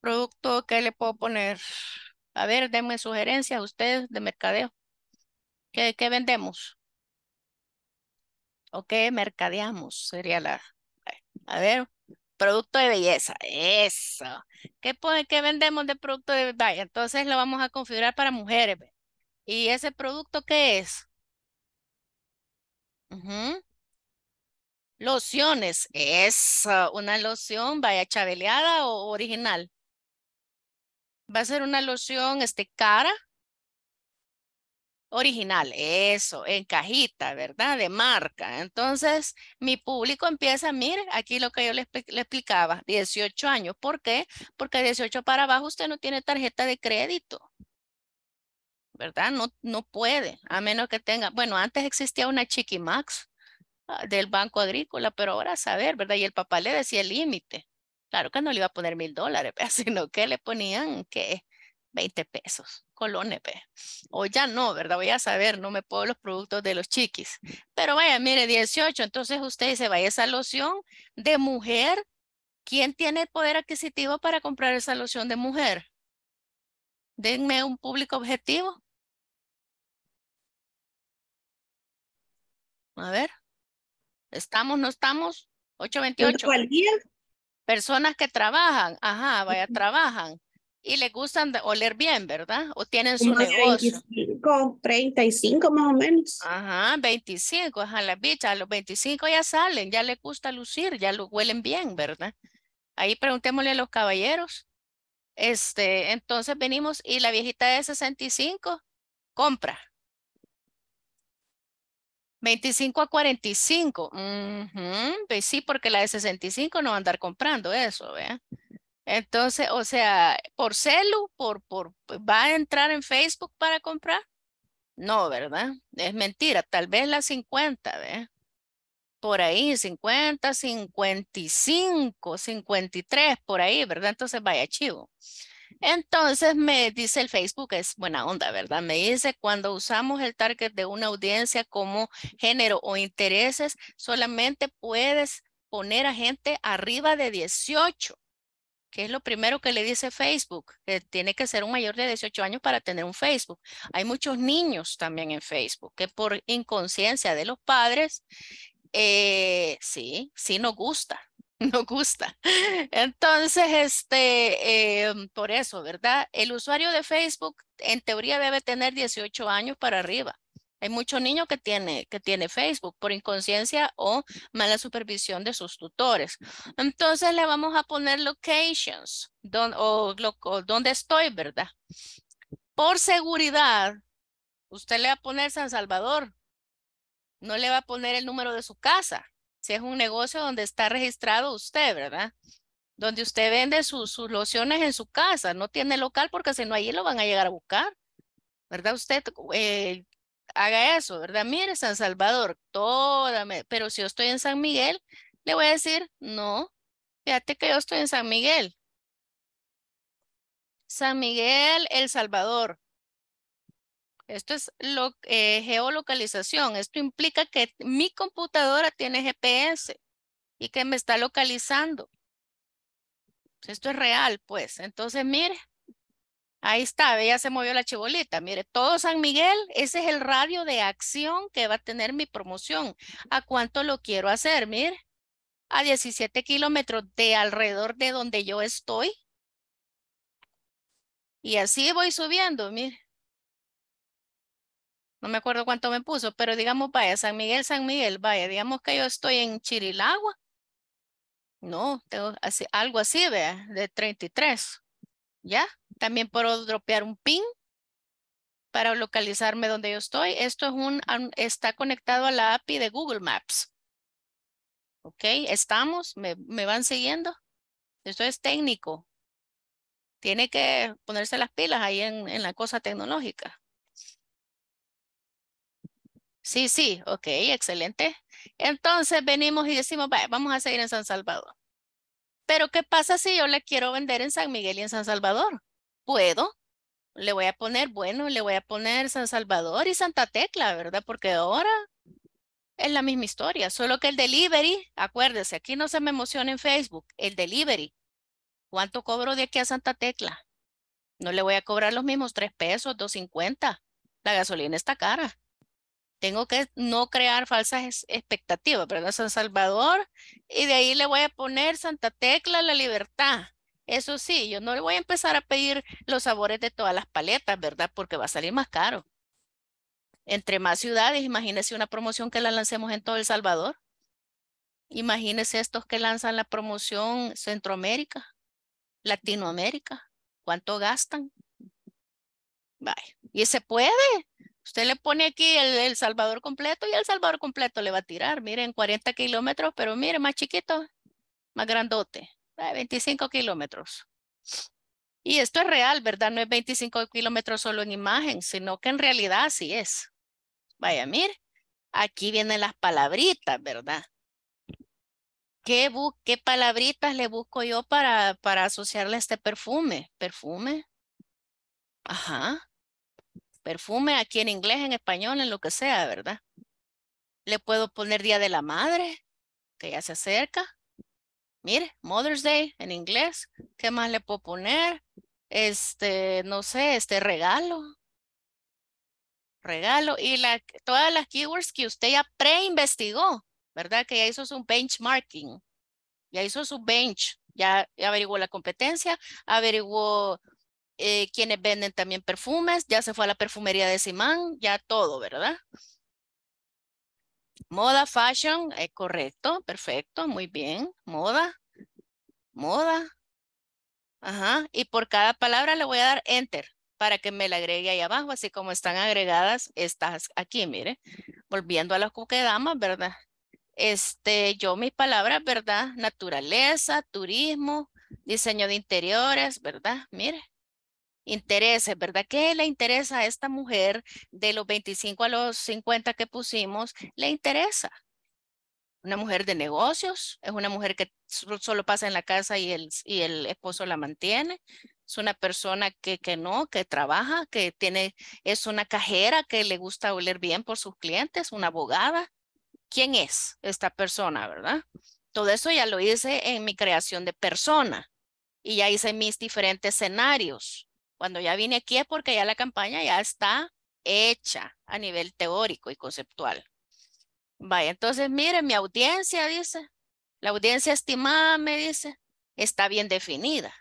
Speaker 1: producto que le puedo poner. A ver, denme sugerencias ustedes de mercadeo. ¿Qué, vendemos? ¿O qué mercadeamos? Sería la... A ver, producto de belleza. Eso. ¿Qué, qué vendemos de producto de belleza? Entonces lo vamos a configurar para mujeres. ¿Y ese producto qué es? Lociones. ¿Es ah, una loción vaya chabeleada o original? Va a ser una loción este, cara. Original, eso, en cajita, ¿verdad? De marca. Entonces, mi público empieza, a mirar aquí lo que yo le, explicaba, 18 años. ¿Por qué? Porque 18 para abajo usted no tiene tarjeta de crédito. ¿verdad? No, no puede, a menos que tenga, bueno, antes existía una Chiqui Max, del Banco Agrícola, pero ahora a saber, ¿verdad? Y el papá le decía el límite. Claro que no le iba a poner mil dólares, pues, sino que le ponían que 20 pesos, colones, pues. o ya no, ¿verdad? Voy a saber, no me puedo los productos de los chiquis. Pero vaya, mire, 18, entonces usted dice, vaya, esa loción de mujer, ¿quién tiene poder adquisitivo para comprar esa loción de mujer? Denme un público objetivo. A ver. ¿Estamos, no estamos? 828. Personas que trabajan, ajá, vaya, trabajan y les gustan oler bien, ¿verdad? O tienen su negocio. 25, 35 más o menos. Ajá, 25, ajá, las bichas, a los 25 ya salen, ya les gusta lucir, ya lo huelen bien, ¿verdad? Ahí preguntémosle a los caballeros. Este, entonces venimos y la viejita de 65 compra. 25 a 45. Pues sí, porque la de 65 no va a andar comprando eso, ¿vea? Entonces, o sea, por celu, por, por, ¿va a entrar en Facebook para comprar? No, ¿verdad? Es mentira. Tal vez la 50, ve. Por ahí, 50, 55, 53, por ahí, ¿verdad? Entonces, vaya chivo. Entonces me dice el Facebook, es buena onda, ¿verdad? Me dice, cuando usamos el target de una audiencia como género o intereses, solamente puedes poner a gente arriba de 18, que es lo primero que le dice Facebook, que tiene que ser un mayor de 18 años para tener un Facebook. Hay muchos niños también en Facebook que por inconsciencia de los padres, eh, sí, sí nos gusta, no gusta. Entonces, este, em, por eso, ¿verdad? El usuario de Facebook en teoría debe tener 18 años para arriba. Hay muchos niños que tiene, que tiene Facebook por inconsciencia o mala supervisión de sus tutores. Entonces le vamos a poner locations o, donde estoy, ¿verdad? Por seguridad, usted le va a poner San Salvador. No le va a poner el número de su casa si es un negocio donde está registrado usted, ¿verdad? Donde usted vende sus lociones en su casa, no tiene local porque si no ahí lo van a llegar a buscar, ¿verdad? Usted eh, haga eso, ¿verdad? Mire San Salvador, toda, pero si yo estoy en San Miguel, le voy a decir, no, fíjate que yo estoy en San Miguel. San Miguel, El Salvador, esto es eh, geolocalización. Esto implica que mi computadora tiene GPS y que me está localizando. Esto es real, pues. Entonces, mire, ahí está, ya se movió la chibolita. Mire, todo San Miguel, ese es el radio de acción que va a tener mi promoción. ¿A cuánto lo quiero hacer? Mire, a 17 kilómetros de alrededor de donde yo estoy. Y así voy subiendo, mire no me acuerdo cuánto me puso, pero digamos, vaya, San Miguel, San Miguel, vaya, digamos que yo estoy en Chirilagua. No, tengo así, algo así, vea, de 33. ¿Ya? También puedo dropear un pin para localizarme donde yo estoy. Esto es un, está conectado a la API de Google Maps. ¿Ok? ¿Estamos? ¿Me, van siguiendo? Esto es técnico. Tiene que ponerse las pilas ahí en la cosa tecnológica. Sí, sí, ok, excelente. Entonces venimos y decimos, vamos a seguir en San Salvador. Pero ¿qué pasa si yo le quiero vender en San Miguel y en San Salvador? Puedo. Le voy a poner, bueno, le voy a poner San Salvador y Santa Tecla, ¿verdad? Porque ahora es la misma historia, solo que el delivery, acuérdese, aquí no se me emociona en Facebook, el delivery. ¿Cuánto cobro de aquí a Santa Tecla? No le voy a cobrar los mismos tres pesos, dos cincuenta. La gasolina está cara tengo que no crear falsas expectativas, pero ¿verdad? San Salvador, y de ahí le voy a poner Santa Tecla, la libertad. Eso sí, yo no le voy a empezar a pedir los sabores de todas las paletas, ¿verdad? Porque va a salir más caro. Entre más ciudades, imagínese una promoción que la lancemos en todo El Salvador. Imagínese estos que lanzan la promoción Centroamérica, Latinoamérica. ¿Cuánto gastan? Bye. Y se puede, Usted le pone aquí el, Salvador completo y el Salvador completo le va a tirar. Miren, 40 kilómetros, pero miren, más chiquito, más grandote. 25 kilómetros. Y esto es real, ¿verdad? No es 25 kilómetros solo en imagen, sino que en realidad así es. Vaya, miren, aquí vienen las palabritas, ¿verdad? ¿Qué, qué palabritas le busco yo para, para asociarle a este perfume? Perfume. Ajá perfume aquí en inglés, en español, en lo que sea, ¿verdad? Le puedo poner Día de la Madre, que ya se acerca. Mire, Mother's Day en inglés. ¿Qué más le puedo poner? Este, no sé, este regalo. Regalo. Y la, todas las keywords que usted ya pre-investigó, ¿verdad? Que ya hizo su benchmarking. Ya hizo su bench. Ya, ya averiguó la competencia, averiguó eh, quienes venden también perfumes, ya se fue a la perfumería de Simán, ya todo, ¿verdad? Moda, fashion, eh, correcto, perfecto, muy bien, moda, moda. Ajá, y por cada palabra le voy a dar enter para que me la agregue ahí abajo, así como están agregadas estas aquí, mire. Volviendo a las damas, ¿verdad? Este, yo mis palabras, ¿verdad? Naturaleza, turismo, diseño de interiores, ¿verdad? Mire intereses, ¿verdad? ¿Qué le interesa a esta mujer de los 25 a los 50 que pusimos? Le interesa. Una mujer de negocios, es una mujer que solo pasa en la casa y el, y el esposo la mantiene, es una persona que, que no, que trabaja, que tiene, es una cajera que le gusta oler bien por sus clientes, una abogada. ¿Quién es esta persona, verdad? Todo eso ya lo hice en mi creación de persona y ya hice mis diferentes escenarios. Cuando ya vine aquí es porque ya la campaña ya está hecha a nivel teórico y conceptual. Vaya, entonces, mire, mi audiencia, dice, la audiencia estimada, me dice, está bien definida.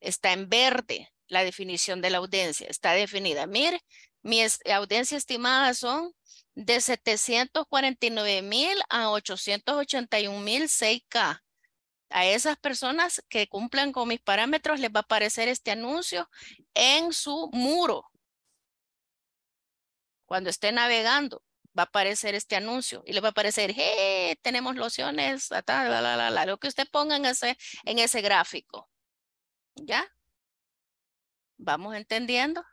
Speaker 1: Está en verde la definición de la audiencia, está definida. Mire, mi audiencia estimada son de 749,000 mil a 881 mil 6K a esas personas que cumplan con mis parámetros les va a aparecer este anuncio en su muro. Cuando esté navegando, va a aparecer este anuncio y les va a aparecer, tenemos lociones, la, lo que usted ponga en ese, en ese gráfico. ¿Ya? ¿Vamos entendiendo?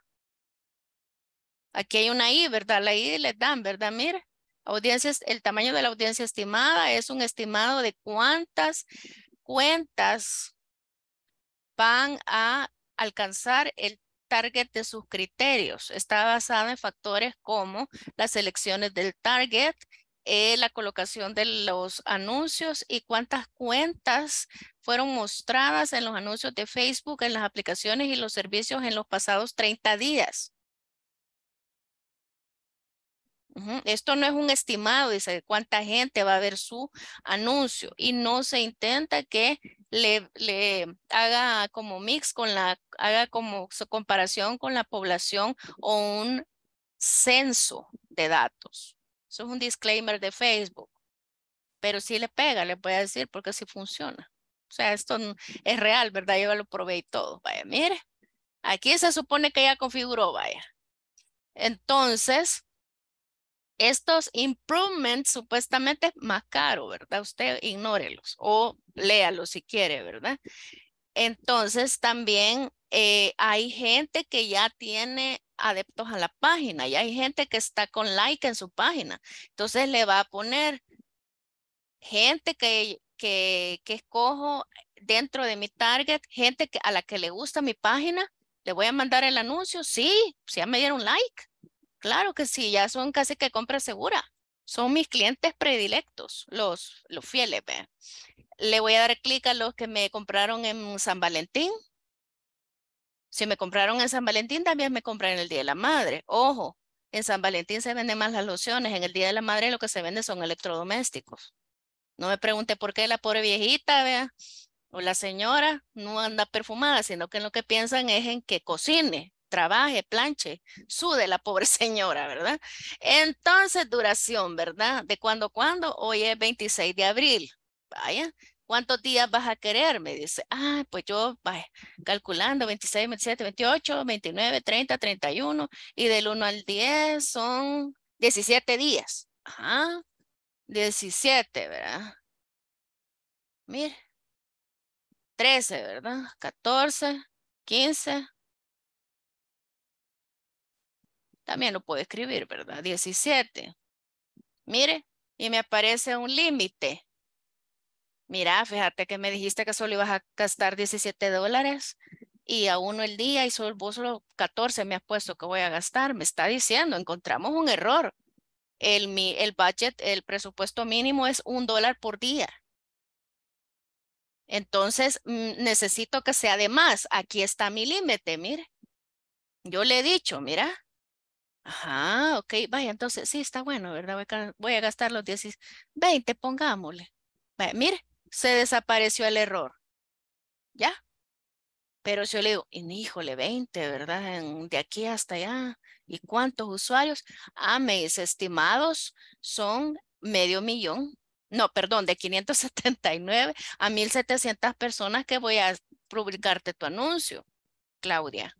Speaker 1: Aquí hay una I, ¿verdad? La I le dan, ¿verdad? Mire, audiencias, el tamaño de la audiencia estimada es un estimado de cuántas cuentas van a alcanzar el target de sus criterios. Está basada en factores como las elecciones del target, eh, la colocación de los anuncios y cuántas cuentas fueron mostradas en los anuncios de Facebook, en las aplicaciones y los servicios en los pasados 30 días. Esto no es un estimado, dice de cuánta gente va a ver su anuncio y no se intenta que le, haga como mix con la, haga como su comparación con la población o un censo de datos. Eso es un disclaimer de Facebook, pero sí le pega, le voy a decir porque sí funciona. O sea, esto es real, ¿verdad? Yo lo probé y todo. Vaya, mire, aquí se supone que ya configuró, vaya. Entonces, estos improvements supuestamente más caro, ¿verdad? Usted ignórelos o léalos si quiere, ¿verdad? Entonces también eh, hay gente que ya tiene adeptos a la página y hay gente que está con like en su página. Entonces le va a poner gente que, que, escojo dentro de mi target, gente que, a la que le gusta mi página, le voy a mandar el anuncio, sí, si ya me dieron like, Claro que sí, ya son casi que compra segura. Son mis clientes predilectos, los, los fieles. ¿ve? Le voy a dar clic a los que me compraron en San Valentín. Si me compraron en San Valentín, también me compran en el Día de la Madre. Ojo, en San Valentín se venden más las lociones. En el Día de la Madre lo que se vende son electrodomésticos. No me pregunte por qué la pobre viejita, vea, o la señora no anda perfumada, sino que lo que piensan es en que cocine trabaje, planche, sude la pobre señora, ¿verdad? Entonces, duración, ¿verdad? ¿De cuándo cuándo? Hoy es 26 de abril. Vaya, ¿cuántos días vas a querer? Me dice, ah, pues yo, vaya, calculando 26, 27, 28, 29, 30, 31 y del 1 al 10 son 17 días. Ajá, 17, ¿verdad? Mire, 13, ¿verdad? 14, 15, También lo puedo escribir, ¿verdad? 17. Mire, y me aparece un límite. Mira, fíjate que me dijiste que solo ibas a gastar 17 dólares y a uno el día y solo, vos solo 14 me has puesto que voy a gastar. Me está diciendo, encontramos un error. El, el budget, el presupuesto mínimo es un dólar por día. Entonces, mm, necesito que sea de más. Aquí está mi límite, mire. Yo le he dicho, mira, Ajá, ok, vaya, entonces sí, está bueno, ¿verdad? Voy a, gastar los 10, 20, pongámosle. mire, se desapareció el error. ¿Ya? Pero si yo le digo, híjole, 20, ¿verdad? de aquí hasta allá. ¿Y cuántos usuarios? Ah, mis estimados son medio millón. No, perdón, de 579 a 1700 personas que voy a publicarte tu anuncio, Claudia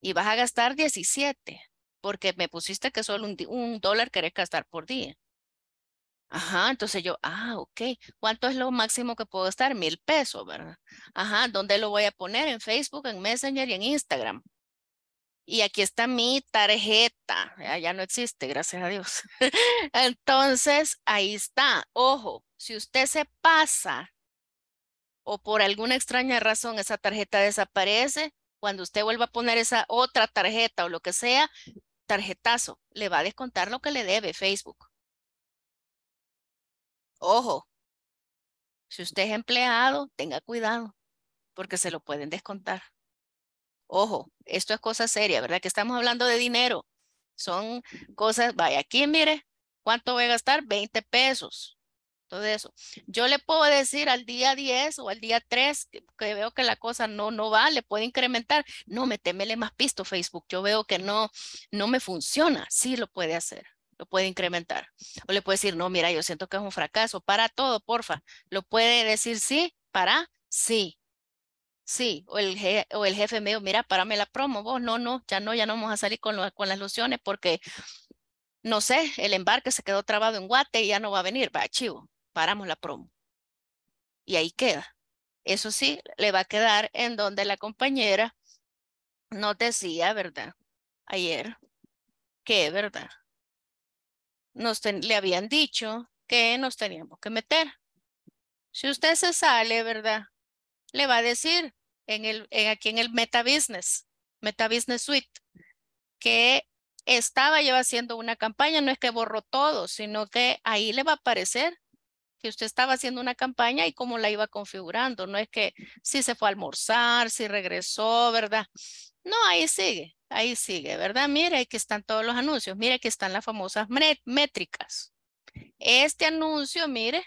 Speaker 1: y vas a gastar 17 porque me pusiste que solo un, dólar querés gastar por día. Ajá, entonces yo, ah, ok, ¿cuánto es lo máximo que puedo gastar? Mil pesos, ¿verdad? Ajá, ¿dónde lo voy a poner? En Facebook, en Messenger y en Instagram. Y aquí está mi tarjeta, ya no existe, gracias a Dios. entonces, ahí está, ojo, si usted se pasa o por alguna extraña razón esa tarjeta desaparece, cuando usted vuelva a poner esa otra tarjeta o lo que sea, tarjetazo, le va a descontar lo que le debe Facebook. Ojo, si usted es empleado, tenga cuidado, porque se lo pueden descontar. Ojo, esto es cosa seria, ¿verdad? Que estamos hablando de dinero. Son cosas, vaya, aquí mire, ¿cuánto voy a gastar? 20 pesos todo eso. Yo le puedo decir al día 10 o al día 3 que, veo que la cosa no, no va, le puedo incrementar. No, me temele más pisto Facebook. Yo veo que no, no me funciona. Sí lo puede hacer, lo puede incrementar. O le puede decir, no, mira, yo siento que es un fracaso. Para todo, porfa. Lo puede decir sí, para sí. Sí, o el, o el jefe me dijo, mira, párame la promo, vos, no, no, ya no, ya no vamos a salir con, con las lociones porque, no sé, el embarque se quedó trabado en Guate y ya no va a venir, va, chivo, paramos la promo. Y ahí queda. Eso sí, le va a quedar en donde la compañera nos decía, ¿verdad? Ayer, que, ¿verdad? Nos le habían dicho que nos teníamos que meter. Si usted se sale, ¿verdad? Le va a decir en el, aquí en el Meta Business, Meta Business Suite, que estaba yo haciendo una campaña, no es que borró todo, sino que ahí le va a aparecer que usted estaba haciendo una campaña y cómo la iba configurando. No es que si se fue a almorzar, si regresó, ¿verdad? No, ahí sigue, ahí sigue, ¿verdad? Mire, aquí están todos los anuncios. Mire, aquí están las famosas métricas. Este anuncio, mire,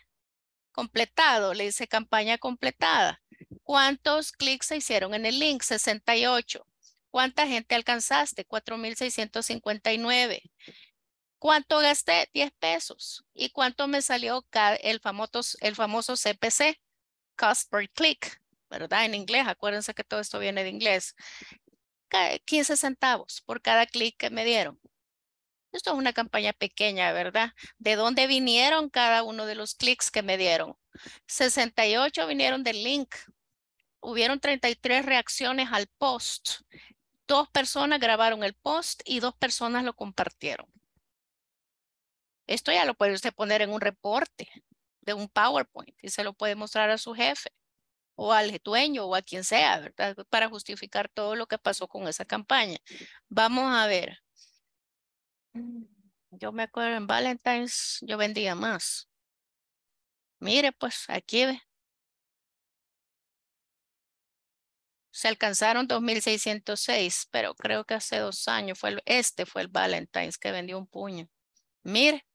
Speaker 1: completado, le dice campaña completada. ¿Cuántos clics se hicieron en el link? 68. ¿Cuánta gente alcanzaste? 4,659. ¿Cuánto gasté? 10 pesos. ¿Y cuánto me salió el famoso, CPC? Cost per click, ¿verdad? En inglés, acuérdense que todo esto viene de inglés. 15 centavos por cada clic que me dieron. Esto es una campaña pequeña, ¿verdad? ¿De dónde vinieron cada uno de los clics que me dieron? 68 vinieron del link. Hubieron 33 reacciones al post. Dos personas grabaron el post y dos personas lo compartieron. Esto ya lo puede usted poner en un reporte de un PowerPoint y se lo puede mostrar a su jefe o al dueño o a quien sea, ¿verdad? Para justificar todo lo que pasó con esa campaña. Vamos a ver. Yo me acuerdo en Valentine's yo vendía más. Mire, pues aquí ve. Se alcanzaron 2.606, pero creo que hace dos años fue este fue el Valentine's que vendió un puño. Mire,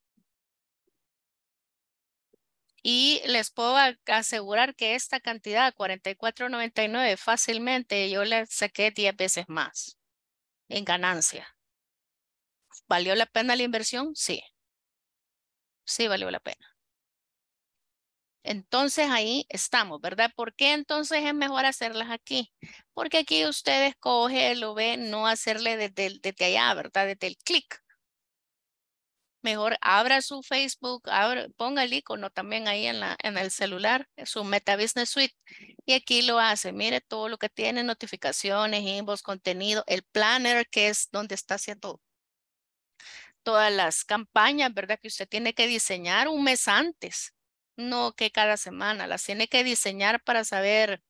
Speaker 1: y les puedo asegurar que esta cantidad, 44.99, fácilmente yo le saqué 10 veces más en ganancia. ¿Valió la pena la inversión? Sí. Sí, valió la pena. Entonces ahí estamos, ¿verdad? ¿Por qué entonces es mejor hacerlas aquí? Porque aquí ustedes coge, lo ven, no hacerle desde, desde allá, ¿verdad? Desde el clic mejor abra su Facebook, abra, ponga el icono también ahí en, la, en el celular, su Meta Business Suite, y aquí lo hace. Mire todo lo que tiene, notificaciones, inbox, contenido, el planner, que es donde está haciendo todas las campañas, ¿verdad? Que usted tiene que diseñar un mes antes, no que cada semana, las tiene que diseñar para saber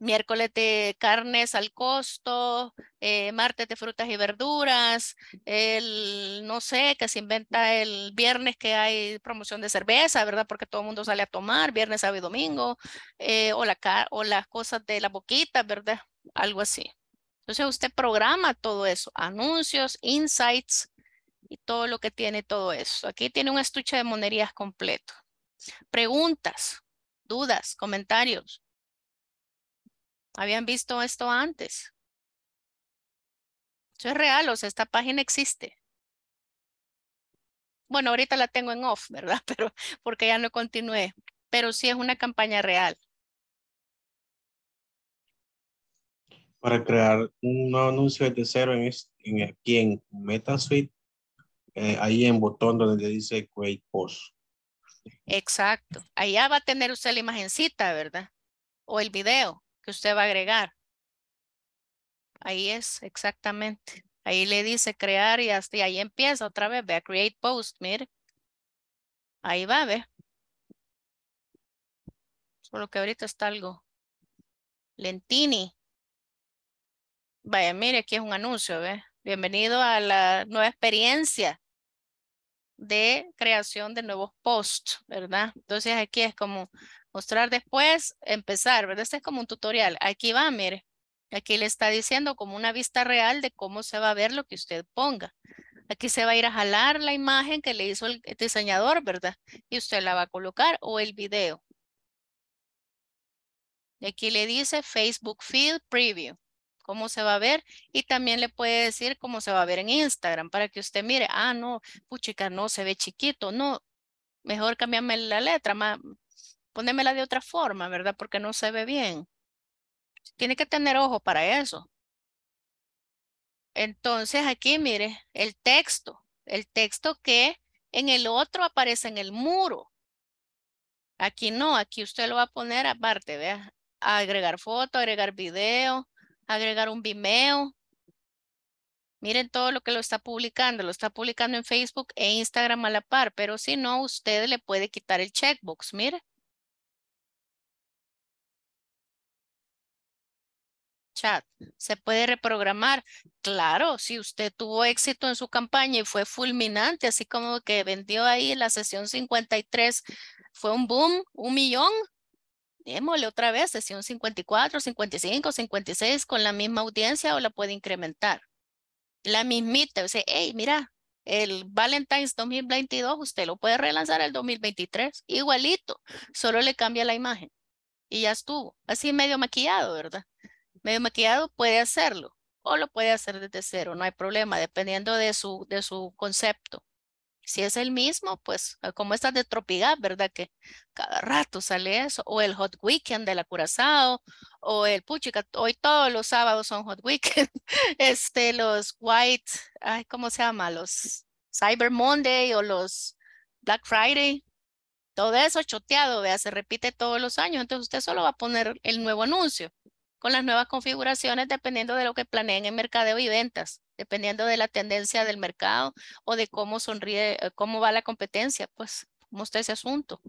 Speaker 1: miércoles de carnes al costo, eh, martes de frutas y verduras, el, no sé, que se inventa el viernes que hay promoción de cerveza, ¿verdad? Porque todo el mundo sale a tomar, viernes, sábado y domingo, eh, o, o las cosas de la boquita, ¿verdad? Algo así. Entonces usted programa todo eso, anuncios, insights y todo lo que tiene todo eso. Aquí tiene un estuche de monerías completo. Preguntas, dudas, comentarios, habían visto esto antes. Eso es real, o sea, esta página existe. Bueno, ahorita la tengo en off, ¿verdad? Pero porque ya no continué. Pero sí es una campaña real.
Speaker 2: Para crear un anuncio de cero en, aquí en MetaSuite, eh, ahí en botón donde le dice Create Post.
Speaker 1: Exacto. Allá va a tener usted la imagencita, ¿verdad? O el video usted va a agregar. Ahí es, exactamente. Ahí le dice crear y hasta ahí empieza otra vez. a create post, mire. Ahí va, ve. Solo que ahorita está algo. Lentini. Vaya, mire, aquí es un anuncio, ve. Bienvenido a la nueva experiencia de creación de nuevos posts, ¿verdad? Entonces aquí es como Mostrar después, empezar, ¿verdad? Este es como un tutorial. Aquí va, mire. Aquí le está diciendo como una vista real de cómo se va a ver lo que usted ponga. Aquí se va a ir a jalar la imagen que le hizo el diseñador, ¿verdad? Y usted la va a colocar o el video. Y aquí le dice Facebook Field Preview, cómo se va a ver. Y también le puede decir cómo se va a ver en Instagram para que usted mire, ah, no, puchica, no, se ve chiquito, no, mejor cambiarme la letra, más, Pónemela de otra forma, ¿verdad? Porque no se ve bien. Tiene que tener ojo para eso. Entonces aquí, mire, el texto, el texto que en el otro aparece en el muro. Aquí no, aquí usted lo va a poner aparte, vea, agregar foto, agregar video, agregar un Vimeo. Miren todo lo que lo está publicando, lo está publicando en Facebook e Instagram a la par, pero si no, usted le puede quitar el checkbox, mire. chat. ¿Se puede reprogramar? Claro, si usted tuvo éxito en su campaña y fue fulminante, así como que vendió ahí la sesión 53, fue un boom, un millón. Démosle otra vez sesión 54, 55, 56 con la misma audiencia o la puede incrementar. La mismita, o sea, hey, mira, el Valentine's 2022 usted lo puede relanzar el 2023, igualito, solo le cambia la imagen y ya estuvo, así medio maquillado, ¿verdad? medio maquillado puede hacerlo o lo puede hacer desde cero, no hay problema, dependiendo de su, de su concepto. Si es el mismo, pues ah, como estas de tropidad, ¿verdad? Que cada rato sale eso, o el Hot Weekend de la Curazao, o el Puchica, hoy todos los sábados son Hot Weekend, este, los White, ay, ¿cómo se llama? Los Cyber Monday o los Black Friday, todo eso choteado, vea, se repite todos los años, entonces usted solo va a poner el nuevo anuncio con las nuevas configuraciones dependiendo de lo que planeen en mercadeo y ventas, dependiendo de la tendencia del mercado o de cómo sonríe, eh, cómo va la competencia, pues cómo está ese asunto.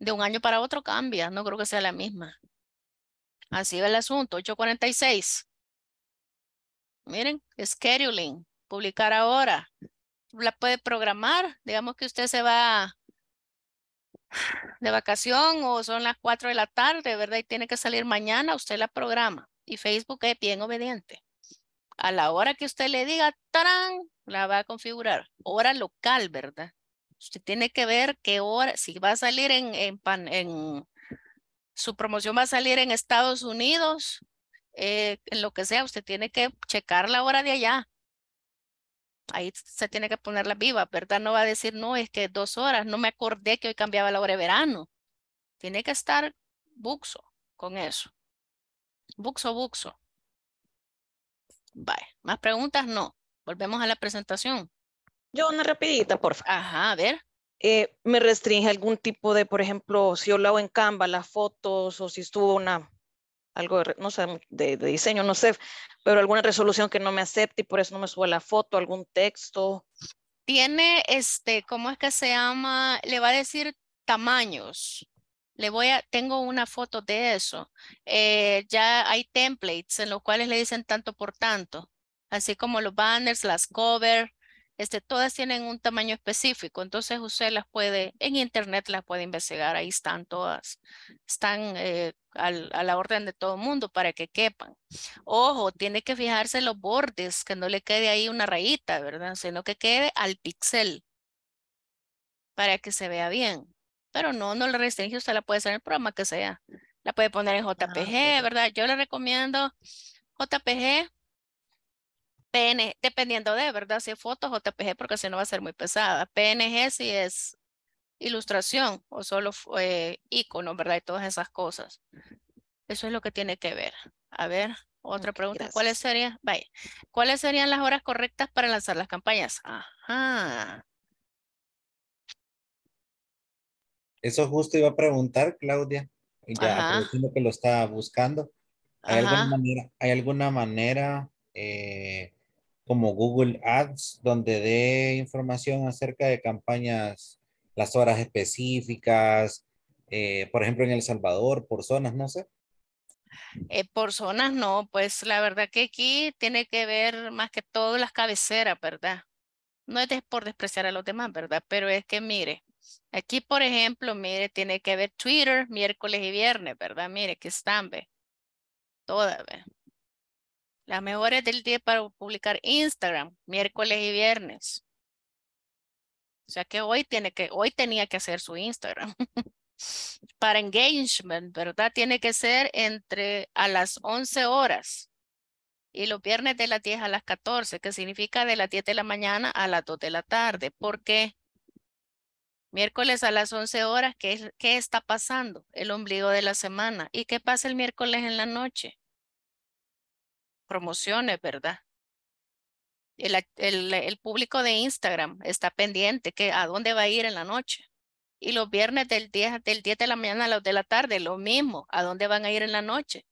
Speaker 1: De un año para otro cambia, no creo que sea la misma. Así va el asunto, 846. Miren, scheduling, publicar ahora. La puede programar, digamos que usted se va de vacación o son las 4 de la tarde, ¿verdad? Y tiene que salir mañana, usted la programa. Y Facebook es bien obediente. A la hora que usted le diga, ¡tarán! La va a configurar. Hora local, ¿verdad? Usted tiene que ver qué hora, si va a salir en, en, en su promoción va a salir en Estados Unidos, eh, en lo que sea, usted tiene que checar la hora de allá ahí se tiene que poner viva, ¿verdad? No va a decir, no, es que dos horas, no me acordé que hoy cambiaba la hora de verano. Tiene que estar buxo con eso. Buxo, buxo. Vale, más preguntas, no. Volvemos a la presentación. Yo una rapidita, por favor. Ajá, a ver. Eh, ¿Me restringe algún tipo de, por ejemplo, si yo lo hago en Canva, las fotos o si estuvo una algo de, no sé, de, diseño, no sé, pero alguna resolución que no me acepte y por eso no me sube la foto, algún texto. Tiene, este, ¿cómo es que se llama? Le va a decir tamaños. Le voy a, tengo una foto de eso. Eh, ya hay templates en los cuales le dicen tanto por tanto, así como los banners, las covers. Este, todas tienen un tamaño específico, entonces usted las puede, en internet las puede investigar, ahí están todas, están eh, a la orden de todo el mundo para que quepan. Ojo, tiene que fijarse los bordes, que no le quede ahí una rayita, ¿verdad? Sino que quede al pixel para que se vea bien. Pero no, no la restringe, usted la puede hacer en el programa que sea. La puede poner en ah, JPG, ¿verdad? Yo le recomiendo JPG PNG, dependiendo de, ¿verdad? Si es fotos o TPG, porque si no va a ser muy pesada. PNG si es ilustración o solo eh, icono, ¿verdad? Y todas esas cosas. Eso es lo que tiene que ver. A ver, otra pregunta. ¿Cuáles serían, vaya, cuáles serían las horas correctas para lanzar las campañas? Ajá.
Speaker 2: Eso justo iba a preguntar, Claudia, ya aprovechando que lo está buscando. ¿Hay alguna manera, ¿hay alguna manera eh, como Google Ads, donde dé información acerca de campañas, las horas específicas, eh, por ejemplo, en El Salvador, por zonas, no sé.
Speaker 1: Eh, por zonas no, pues la verdad que aquí tiene que ver más que todo las cabeceras, ¿verdad? No es por despreciar a los demás, ¿verdad? Pero es que mire, aquí por ejemplo, mire, tiene que ver Twitter miércoles y viernes, ¿verdad? Mire, que están, ve. Toda, vez. Las mejores del día para publicar Instagram, miércoles y viernes. O sea que hoy tiene que, hoy tenía que hacer su Instagram. para engagement, ¿verdad? Tiene que ser entre a las 11 horas y los viernes de las 10 a las 14, que significa de las 10 de la mañana a las 2 de la tarde. ¿Por qué? Miércoles a las 11 horas, ¿qué está pasando? El ombligo de la semana. ¿Y qué pasa el miércoles en la noche? promociones, ¿verdad? El, público de Instagram está pendiente que a dónde va a ir en la noche. Y los viernes del 10, del de la mañana a los de la tarde, lo mismo, a dónde van a ir en la noche.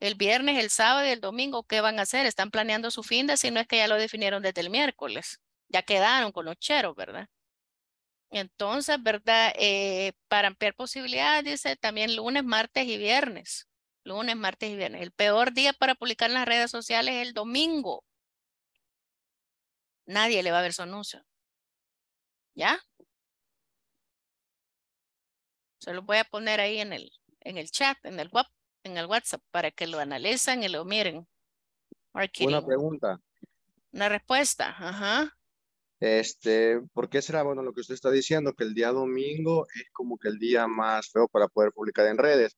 Speaker 1: El viernes, el sábado y el domingo, ¿qué van a hacer? Están planeando su fin de, si no es que ya lo definieron desde el miércoles. Ya quedaron con los cheros, ¿verdad? Entonces, ¿verdad? Eh, para ampliar posibilidades, dice también lunes, martes y viernes. Lunes, martes y viernes. El peor día para publicar en las redes sociales es el domingo. Nadie le va a ver su anuncio. ¿Ya? Se lo voy a poner ahí en el, en el chat, en el, en el WhatsApp, para que lo analicen y lo miren. Una pregunta. Una respuesta, ajá.
Speaker 2: Este, ¿por qué será bueno lo que usted está diciendo? Que el día domingo es como que el día más feo para poder publicar en redes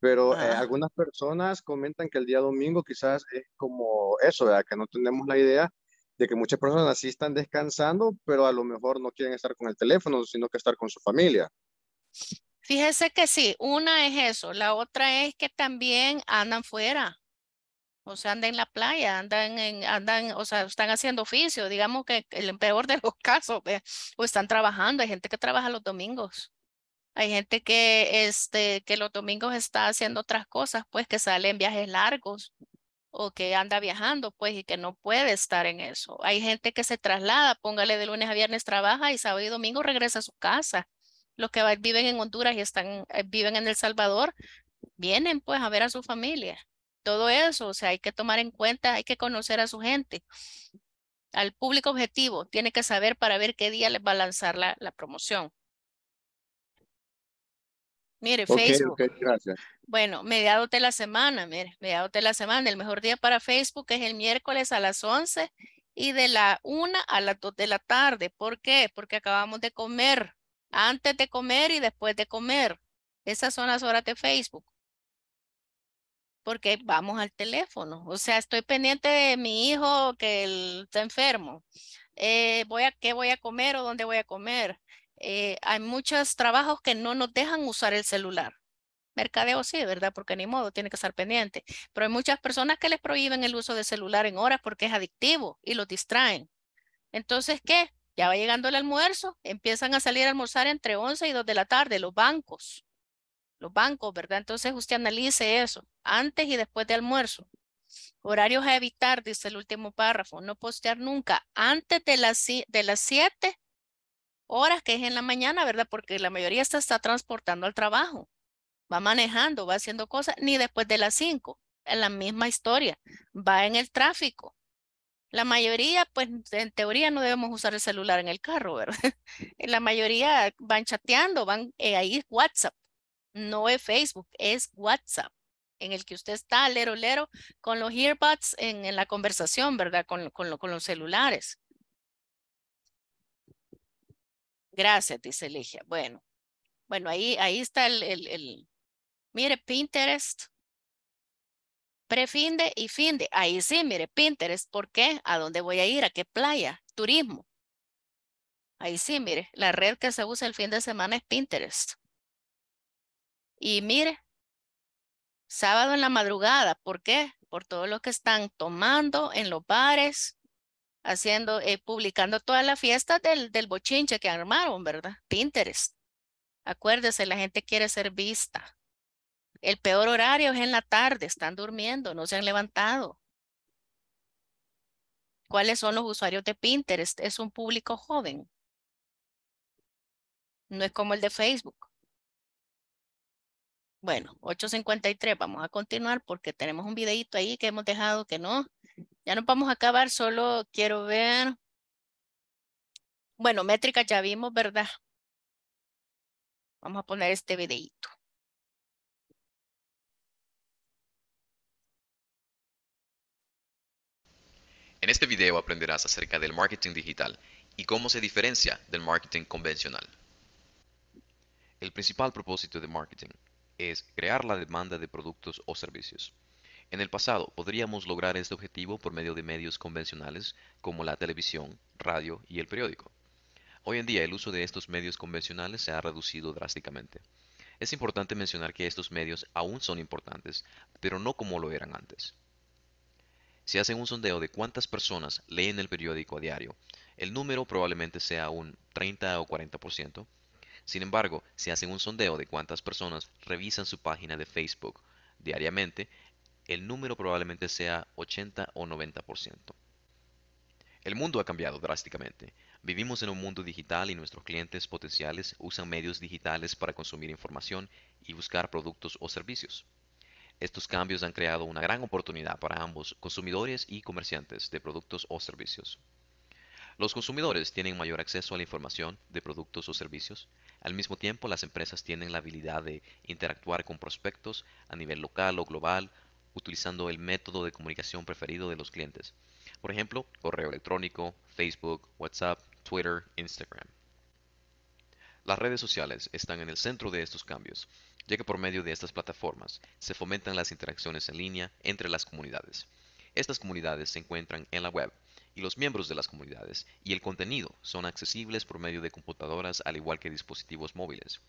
Speaker 2: pero eh, algunas personas comentan que el día domingo quizás es como eso, ¿verdad? que no tenemos la idea de que muchas personas así están descansando, pero a lo mejor no quieren estar con el teléfono, sino que estar con su familia.
Speaker 1: Fíjese que sí, una es eso, la otra es que también andan fuera, o sea, andan en la playa, andan, andan, o sea, están haciendo oficio, digamos que el peor de los casos, o están trabajando, hay gente que trabaja los domingos. Hay gente que, este, que los domingos está haciendo otras cosas, pues que sale en viajes largos o que anda viajando, pues, y que no puede estar en eso. Hay gente que se traslada, póngale de lunes a viernes trabaja y sábado y domingo regresa a su casa. Los que viven en Honduras y están, eh, viven en El Salvador, vienen pues a ver a su familia. Todo eso, o sea, hay que tomar en cuenta, hay que conocer a su gente. Al público objetivo, tiene que saber para ver qué día les va a lanzar la, la promoción. Mire, Facebook. Bueno, mediados de la semana, mire, mediados de la semana. El mejor día para Facebook es el miércoles a las 11 y de la 1 a las 2 de la tarde. ¿Por qué? Porque acabamos de comer, antes de comer y después de comer. Esas son las horas de Facebook. Porque vamos al teléfono. O sea, estoy pendiente de mi hijo que está enfermo. Eh, voy a, ¿Qué voy a comer o dónde voy a comer? Eh, hay muchos trabajos que no nos dejan usar el celular. Mercadeo sí, ¿verdad? Porque ni modo, tiene que estar pendiente. Pero hay muchas personas que les prohíben el uso de celular en horas porque es adictivo y los distraen. Entonces, ¿qué? Ya va llegando el almuerzo, empiezan a salir a almorzar entre 11 y 2 de la tarde, los bancos. Los bancos, ¿verdad? Entonces usted analice eso, antes y después de almuerzo. Horarios a evitar, dice el último párrafo, no postear nunca antes de las, de las 7 horas, que es en la mañana, ¿verdad? Porque la mayoría está transportando al trabajo, va manejando, va haciendo cosas, ni después de las 5, la misma historia, va en el tráfico. La mayoría, pues en teoría no debemos usar el celular en el carro, ¿verdad? La mayoría van chateando, van eh, ahí WhatsApp, no es Facebook, es WhatsApp en el que usted está lero lero con los earbuds en, la conversación, ¿verdad? con los celulares. Gracias, dice Ligia. Bueno, bueno, ahí, ahí está el, el, el mire, Pinterest, prefinde y finde. Ahí sí, mire, Pinterest, ¿por qué? ¿A dónde voy a ir? ¿A qué playa? Turismo. Ahí sí, mire, la red que se usa el fin de semana es Pinterest. Y mire, sábado en la madrugada, ¿por qué? Por todo lo que están tomando en los bares, haciendo, eh, publicando todas las fiestas del, del bochinche que armaron, ¿verdad? Pinterest. Acuérdese, la gente quiere ser vista. El peor horario es en la tarde, están durmiendo, no se han levantado. ¿Cuáles son los usuarios de Pinterest? Es un público joven. No es como el de Facebook. Bueno, 8.53, vamos a continuar porque tenemos un videito ahí que hemos dejado que no, ya no vamos a acabar, solo quiero ver. Bueno, métrica ya vimos, ¿verdad? Vamos a poner este videito.
Speaker 3: En este video aprenderás acerca del marketing digital y cómo se diferencia del marketing convencional. El principal propósito de marketing es crear la demanda de productos o servicios. En el pasado podríamos lograr este objetivo por medio de medios convencionales como la televisión, radio y el periódico. Hoy en día el uso de estos medios convencionales se ha reducido drásticamente. Es importante mencionar que estos medios aún son importantes, pero no como lo eran antes. Si hacen un sondeo de cuántas personas leen el periódico a diario, el número probablemente sea un 30 o 40%. Sin embargo, si hacen un sondeo de cuántas personas revisan su página de Facebook diariamente, el número probablemente sea 80 o 90%. El mundo ha cambiado drásticamente. Vivimos en un mundo digital y nuestros clientes potenciales usan medios digitales para consumir información y buscar productos o servicios. Estos cambios han creado una gran oportunidad para ambos, consumidores y comerciantes de productos o servicios. Los consumidores tienen mayor acceso a la información de productos o servicios. Al mismo tiempo, las empresas tienen la habilidad de interactuar con prospectos a nivel local o global utilizando el método de comunicación preferido de los clientes. Por ejemplo, correo electrónico, Facebook, WhatsApp, Twitter, Instagram. Las redes sociales están en el centro de estos cambios, ya que por medio de estas plataformas se fomentan las interacciones en línea entre las comunidades. Estas comunidades se encuentran en la web y los miembros de las comunidades y el contenido son accesibles por medio de computadoras al igual que dispositivos móviles.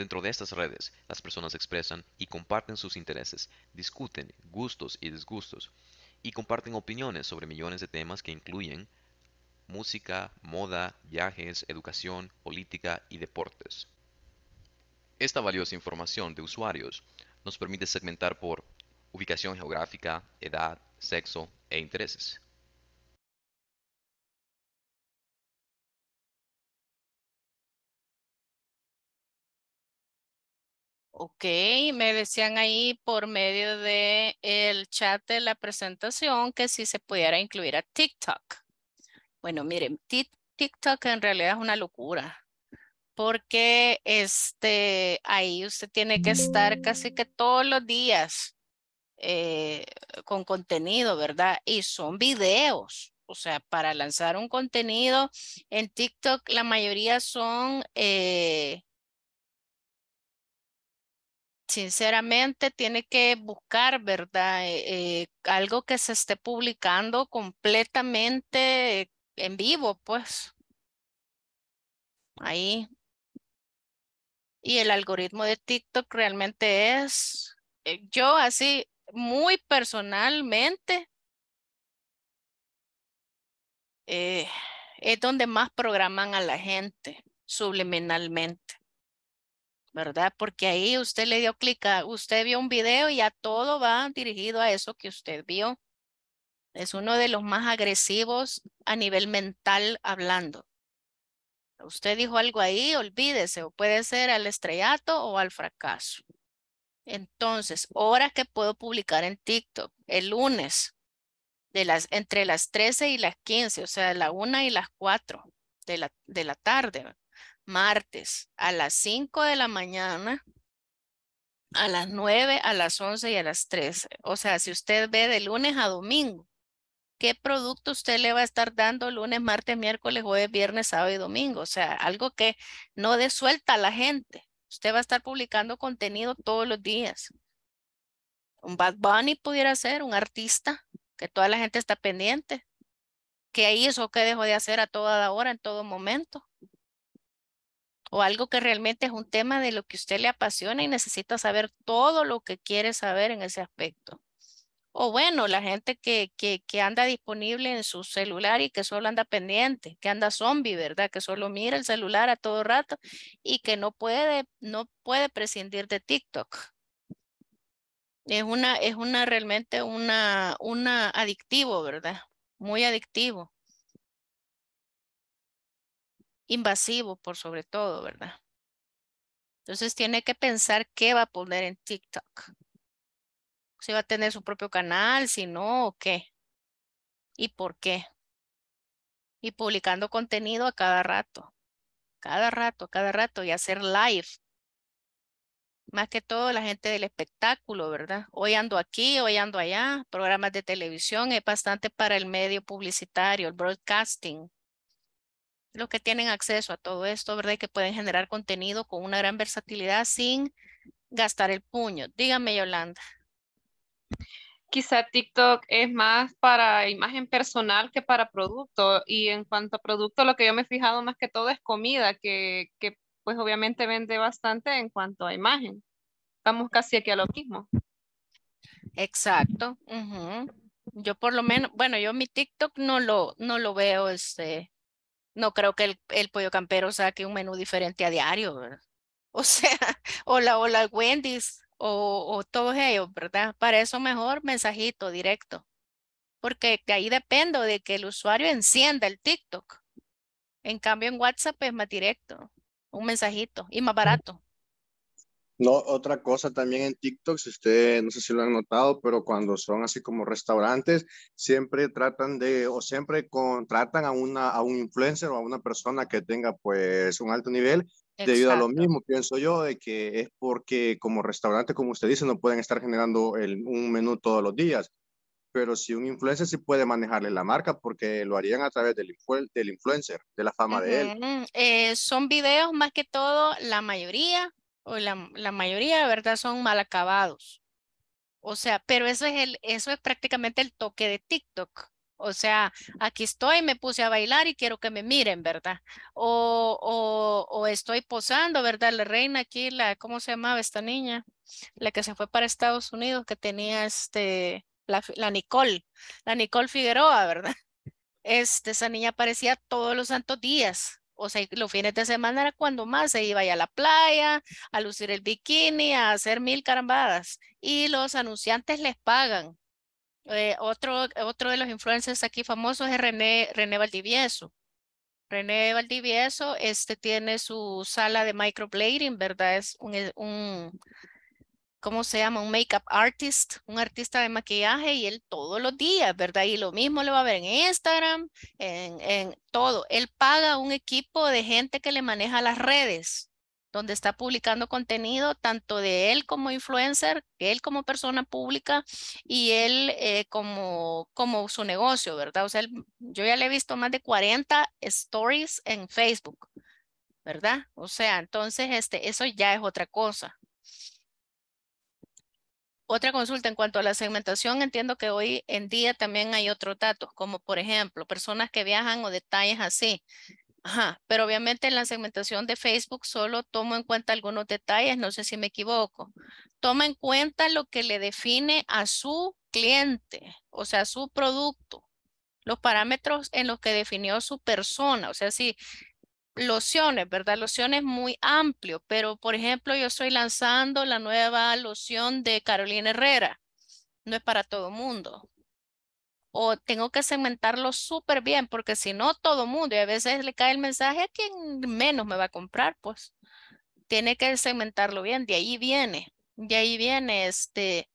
Speaker 3: Dentro de estas redes, las personas expresan y comparten sus intereses, discuten gustos y disgustos, y comparten opiniones sobre millones de temas que incluyen música, moda, viajes, educación, política y deportes. Esta valiosa información de usuarios nos permite segmentar por ubicación geográfica, edad, sexo e intereses.
Speaker 1: Ok, me decían ahí por medio de el chat de la presentación que si se pudiera incluir a TikTok. Bueno, miren, TikTok en realidad es una locura porque este, ahí usted tiene que estar casi que todos los días eh, con contenido, ¿verdad? Y son videos. O sea, para lanzar un contenido en TikTok, la mayoría son eh, sinceramente tiene que buscar, ¿verdad? Eh, eh, algo que se esté publicando completamente en vivo, pues. Ahí. Y el algoritmo de TikTok realmente es, eh, yo así, muy personalmente, es donde más programan a la gente subliminalmente. ¿verdad? Porque ahí usted le dio clic a, usted vio un video y ya todo va dirigido a eso que usted vio. Es uno de los más agresivos a nivel mental hablando. Usted dijo algo ahí, olvídese, o puede ser al estrellato o al fracaso. Entonces, horas que puedo publicar en TikTok, el lunes, de las, entre las 13 y las 15, o sea, la 1 y las 4 de la, de la tarde martes a las 5 de la mañana, a las 9, a las 11 y a las 13. O sea, si usted ve de lunes a domingo, ¿qué producto usted le va a estar dando lunes, martes, miércoles, jueves, viernes, sábado y domingo? O sea, algo que no suelta a la gente. Usted va a estar publicando contenido todos los días. Un Bad Bunny pudiera ser, un artista, que toda la gente está pendiente. ¿Qué hizo? ¿Qué dejó de hacer a toda hora, en todo momento? o algo que realmente es un tema de lo que usted le apasiona y necesita saber todo lo que quiere saber en ese aspecto. O bueno, la gente que, que, anda disponible en su celular y que solo anda pendiente, que anda zombie, ¿verdad? Que solo mira el celular a todo rato y que no puede, no puede prescindir de TikTok. Es una, es una realmente una, una adictivo, ¿verdad? Muy adictivo invasivo por sobre todo, ¿verdad? Entonces tiene que pensar qué va a poner en TikTok. Si va a tener su propio canal, si no, qué. ¿Y por qué? Y publicando contenido a cada rato, cada rato, cada rato, y hacer live. Más que todo la gente del espectáculo, ¿verdad? Hoy ando aquí, hoy ando allá, programas de televisión, es bastante para el medio publicitario, el broadcasting los que tienen acceso a todo esto, ¿verdad? que pueden generar contenido con una gran versatilidad sin gastar el puño. Dígame, Yolanda. Quizá TikTok es más para imagen personal que para producto. Y en cuanto a producto, lo que yo me he fijado más que todo es comida, que, pues obviamente vende bastante en cuanto a imagen. Estamos casi aquí a lo mismo. Exacto. Yo por lo menos, bueno, yo mi TikTok no lo, no lo veo este, no creo que el, pollo campero saque un menú diferente a diario, ¿verdad? O sea, hola, hola Wendy's o, o todos ellos, ¿verdad? Para eso mejor mensajito directo, porque ahí dependo de que el usuario encienda el TikTok. En cambio en WhatsApp es más directo, un mensajito y más barato.
Speaker 2: No, otra cosa también en TikTok, si ustedes no sé si lo han notado, pero cuando son así como restaurantes, siempre tratan de o siempre contratan a una a un influencer o a una persona que tenga pues un alto nivel debido a lo mismo, pienso yo, de que es porque como restaurante, como usted dice, no pueden estar generando el, un menú todos los días. Pero si un influencer sí puede manejarle la marca porque lo harían a través del, del influencer, de la fama de él.
Speaker 1: Eh, son videos más que todo, la mayoría o la, mayoría, ¿verdad? Son mal acabados. O sea, pero eso es, el, eso es prácticamente el toque de TikTok. O sea, aquí estoy, me puse a bailar y quiero que me miren, ¿verdad? O, o, estoy posando, ¿verdad? La reina aquí, la, ¿cómo se llamaba esta niña? La que se fue para Estados Unidos, que tenía este, la, Nicole, la Nicole Figueroa, ¿verdad? Este, esa niña aparecía todos los santos días o sea, los fines de semana era cuando más se iba a, la playa, a lucir el bikini, a hacer mil carambadas. Y los anunciantes les pagan. Eh, otro, otro de los influencers aquí famosos es René, René Valdivieso. René Valdivieso este, tiene su sala de microblading, ¿verdad? Es un ¿cómo se llama? Un makeup artist, un artista de maquillaje y él todos los días, ¿verdad? Y lo mismo le va a ver en Instagram, en, todo. Él paga un equipo de gente que le maneja las redes, donde está publicando contenido tanto de él como influencer, él como persona pública y él eh, como, como su negocio, ¿verdad? O sea, yo ya le he visto más de 40 stories en Facebook. ¿Verdad? O sea, entonces este, eso ya es otra cosa. Otra consulta en cuanto a la segmentación, entiendo que hoy en día también hay otros datos, como por ejemplo, personas que viajan o detalles así. Ajá, pero obviamente en la segmentación de Facebook solo tomo en cuenta algunos detalles, no sé si me equivoco. Toma en cuenta lo que le define a su cliente, o sea, su producto, los parámetros en los que definió su persona. O sea, si lociones, ¿verdad? Lociones muy amplio, pero por ejemplo yo estoy lanzando la nueva loción de Carolina Herrera. No es para todo mundo. O tengo que segmentarlo súper bien, porque si no, todo mundo, y a veces le cae el mensaje a quien menos me va a comprar, pues tiene que segmentarlo bien, de ahí viene, de ahí viene este,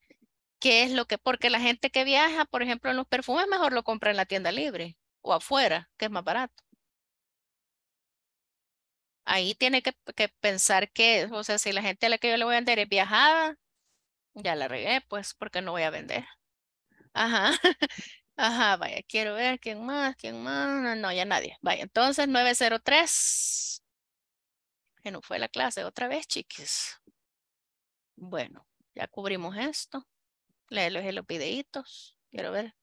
Speaker 1: qué es lo que, porque la gente que viaja, por ejemplo, en los perfumes, mejor lo compra en la tienda libre o afuera, que es más barato ahí tiene que, pensar que, o sea, si la gente a la que yo le voy a vender es viajada, ya la regué, pues, porque no voy a vender. Ajá, ajá, vaya, quiero ver quién más, quién más, no, ya nadie. Vaya, entonces 903, que no fue la clase otra vez, chiquis. Bueno, ya cubrimos esto. Le elegí los videitos, quiero ver.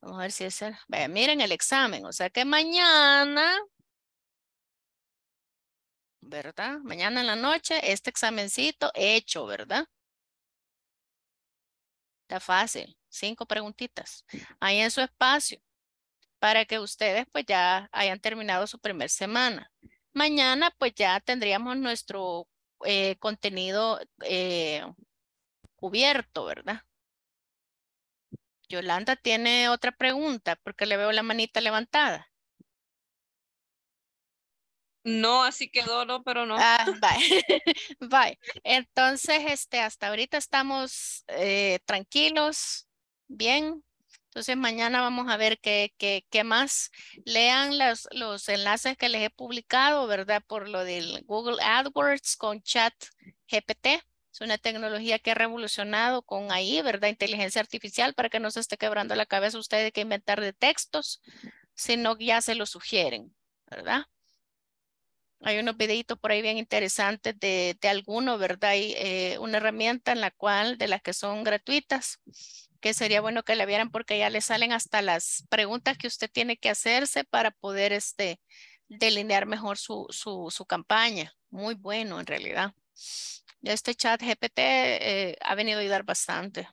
Speaker 1: Vamos a ver si es el... Vaya, miren el examen, o sea que mañana ¿verdad? Mañana en la noche, este examencito hecho, ¿verdad? Está fácil, cinco preguntitas ahí en su espacio para que ustedes pues ya hayan terminado su primer semana. Mañana pues ya tendríamos nuestro eh, contenido eh, cubierto, ¿verdad? Yolanda tiene otra pregunta porque le veo la manita levantada. No, así quedó, no, pero no. Ah, bye. bye. Entonces, este, hasta ahorita estamos eh, tranquilos, bien. Entonces, mañana vamos a ver qué, qué, qué más. Lean las, los enlaces que les he publicado, ¿verdad? Por lo del Google AdWords con Chat GPT. Es una tecnología que ha revolucionado con ahí, ¿verdad? Inteligencia artificial para que no se esté quebrando la cabeza ustedes que inventar de textos, sino ya se lo sugieren, ¿verdad? Hay unos videitos por ahí bien interesantes de, de alguno, ¿verdad? Hay eh, una herramienta en la cual, de las que son gratuitas, que sería bueno que la vieran porque ya le salen hasta las preguntas que usted tiene que hacerse para poder este, delinear mejor su, su, campaña. Muy bueno, en realidad. Este chat GPT eh, ha venido a ayudar bastante.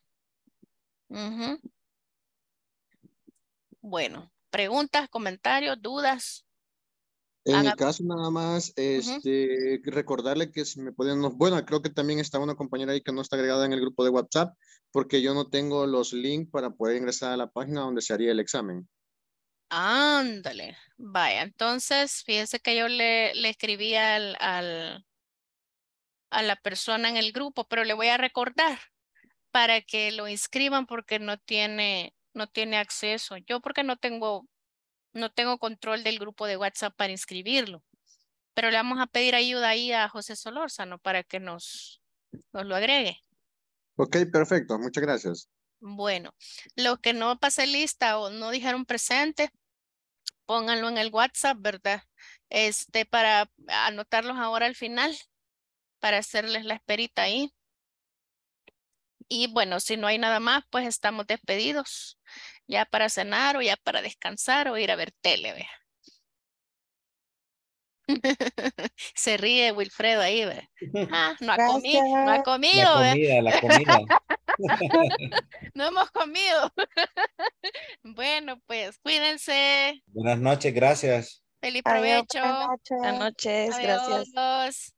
Speaker 1: Bueno, preguntas, comentarios, dudas.
Speaker 2: En mi caso, nada más, este, recordarle que si me pueden, bueno, creo que también está una compañera ahí que no está agregada en el grupo de WhatsApp, porque yo no tengo los links para poder ingresar a la página donde se haría el examen.
Speaker 1: Ándale, vaya, entonces, fíjense que yo le, le escribí al, a la persona en el grupo, pero le voy a recordar para que lo inscriban porque no tiene, no tiene acceso. Yo porque no tengo no tengo control del grupo de WhatsApp para inscribirlo. Pero le vamos a pedir ayuda ahí a José Solórzano para que nos, nos lo agregue.
Speaker 2: Ok, perfecto. Muchas gracias.
Speaker 1: Bueno, los que no pasé lista o no dijeron presente, pónganlo en el WhatsApp, ¿verdad? Este, para anotarlos ahora al final, para hacerles la esperita ahí. Y bueno, si no hay nada más, pues estamos despedidos ya para cenar o ya para descansar o ir a ver tele, Se ríe Wilfredo ahí, ve. Ah, no, ha comido, no ha comido, no hemos comido. bueno, pues cuídense.
Speaker 2: Buenas noches, gracias.
Speaker 1: Feliz provecho. buenas noches, gracias.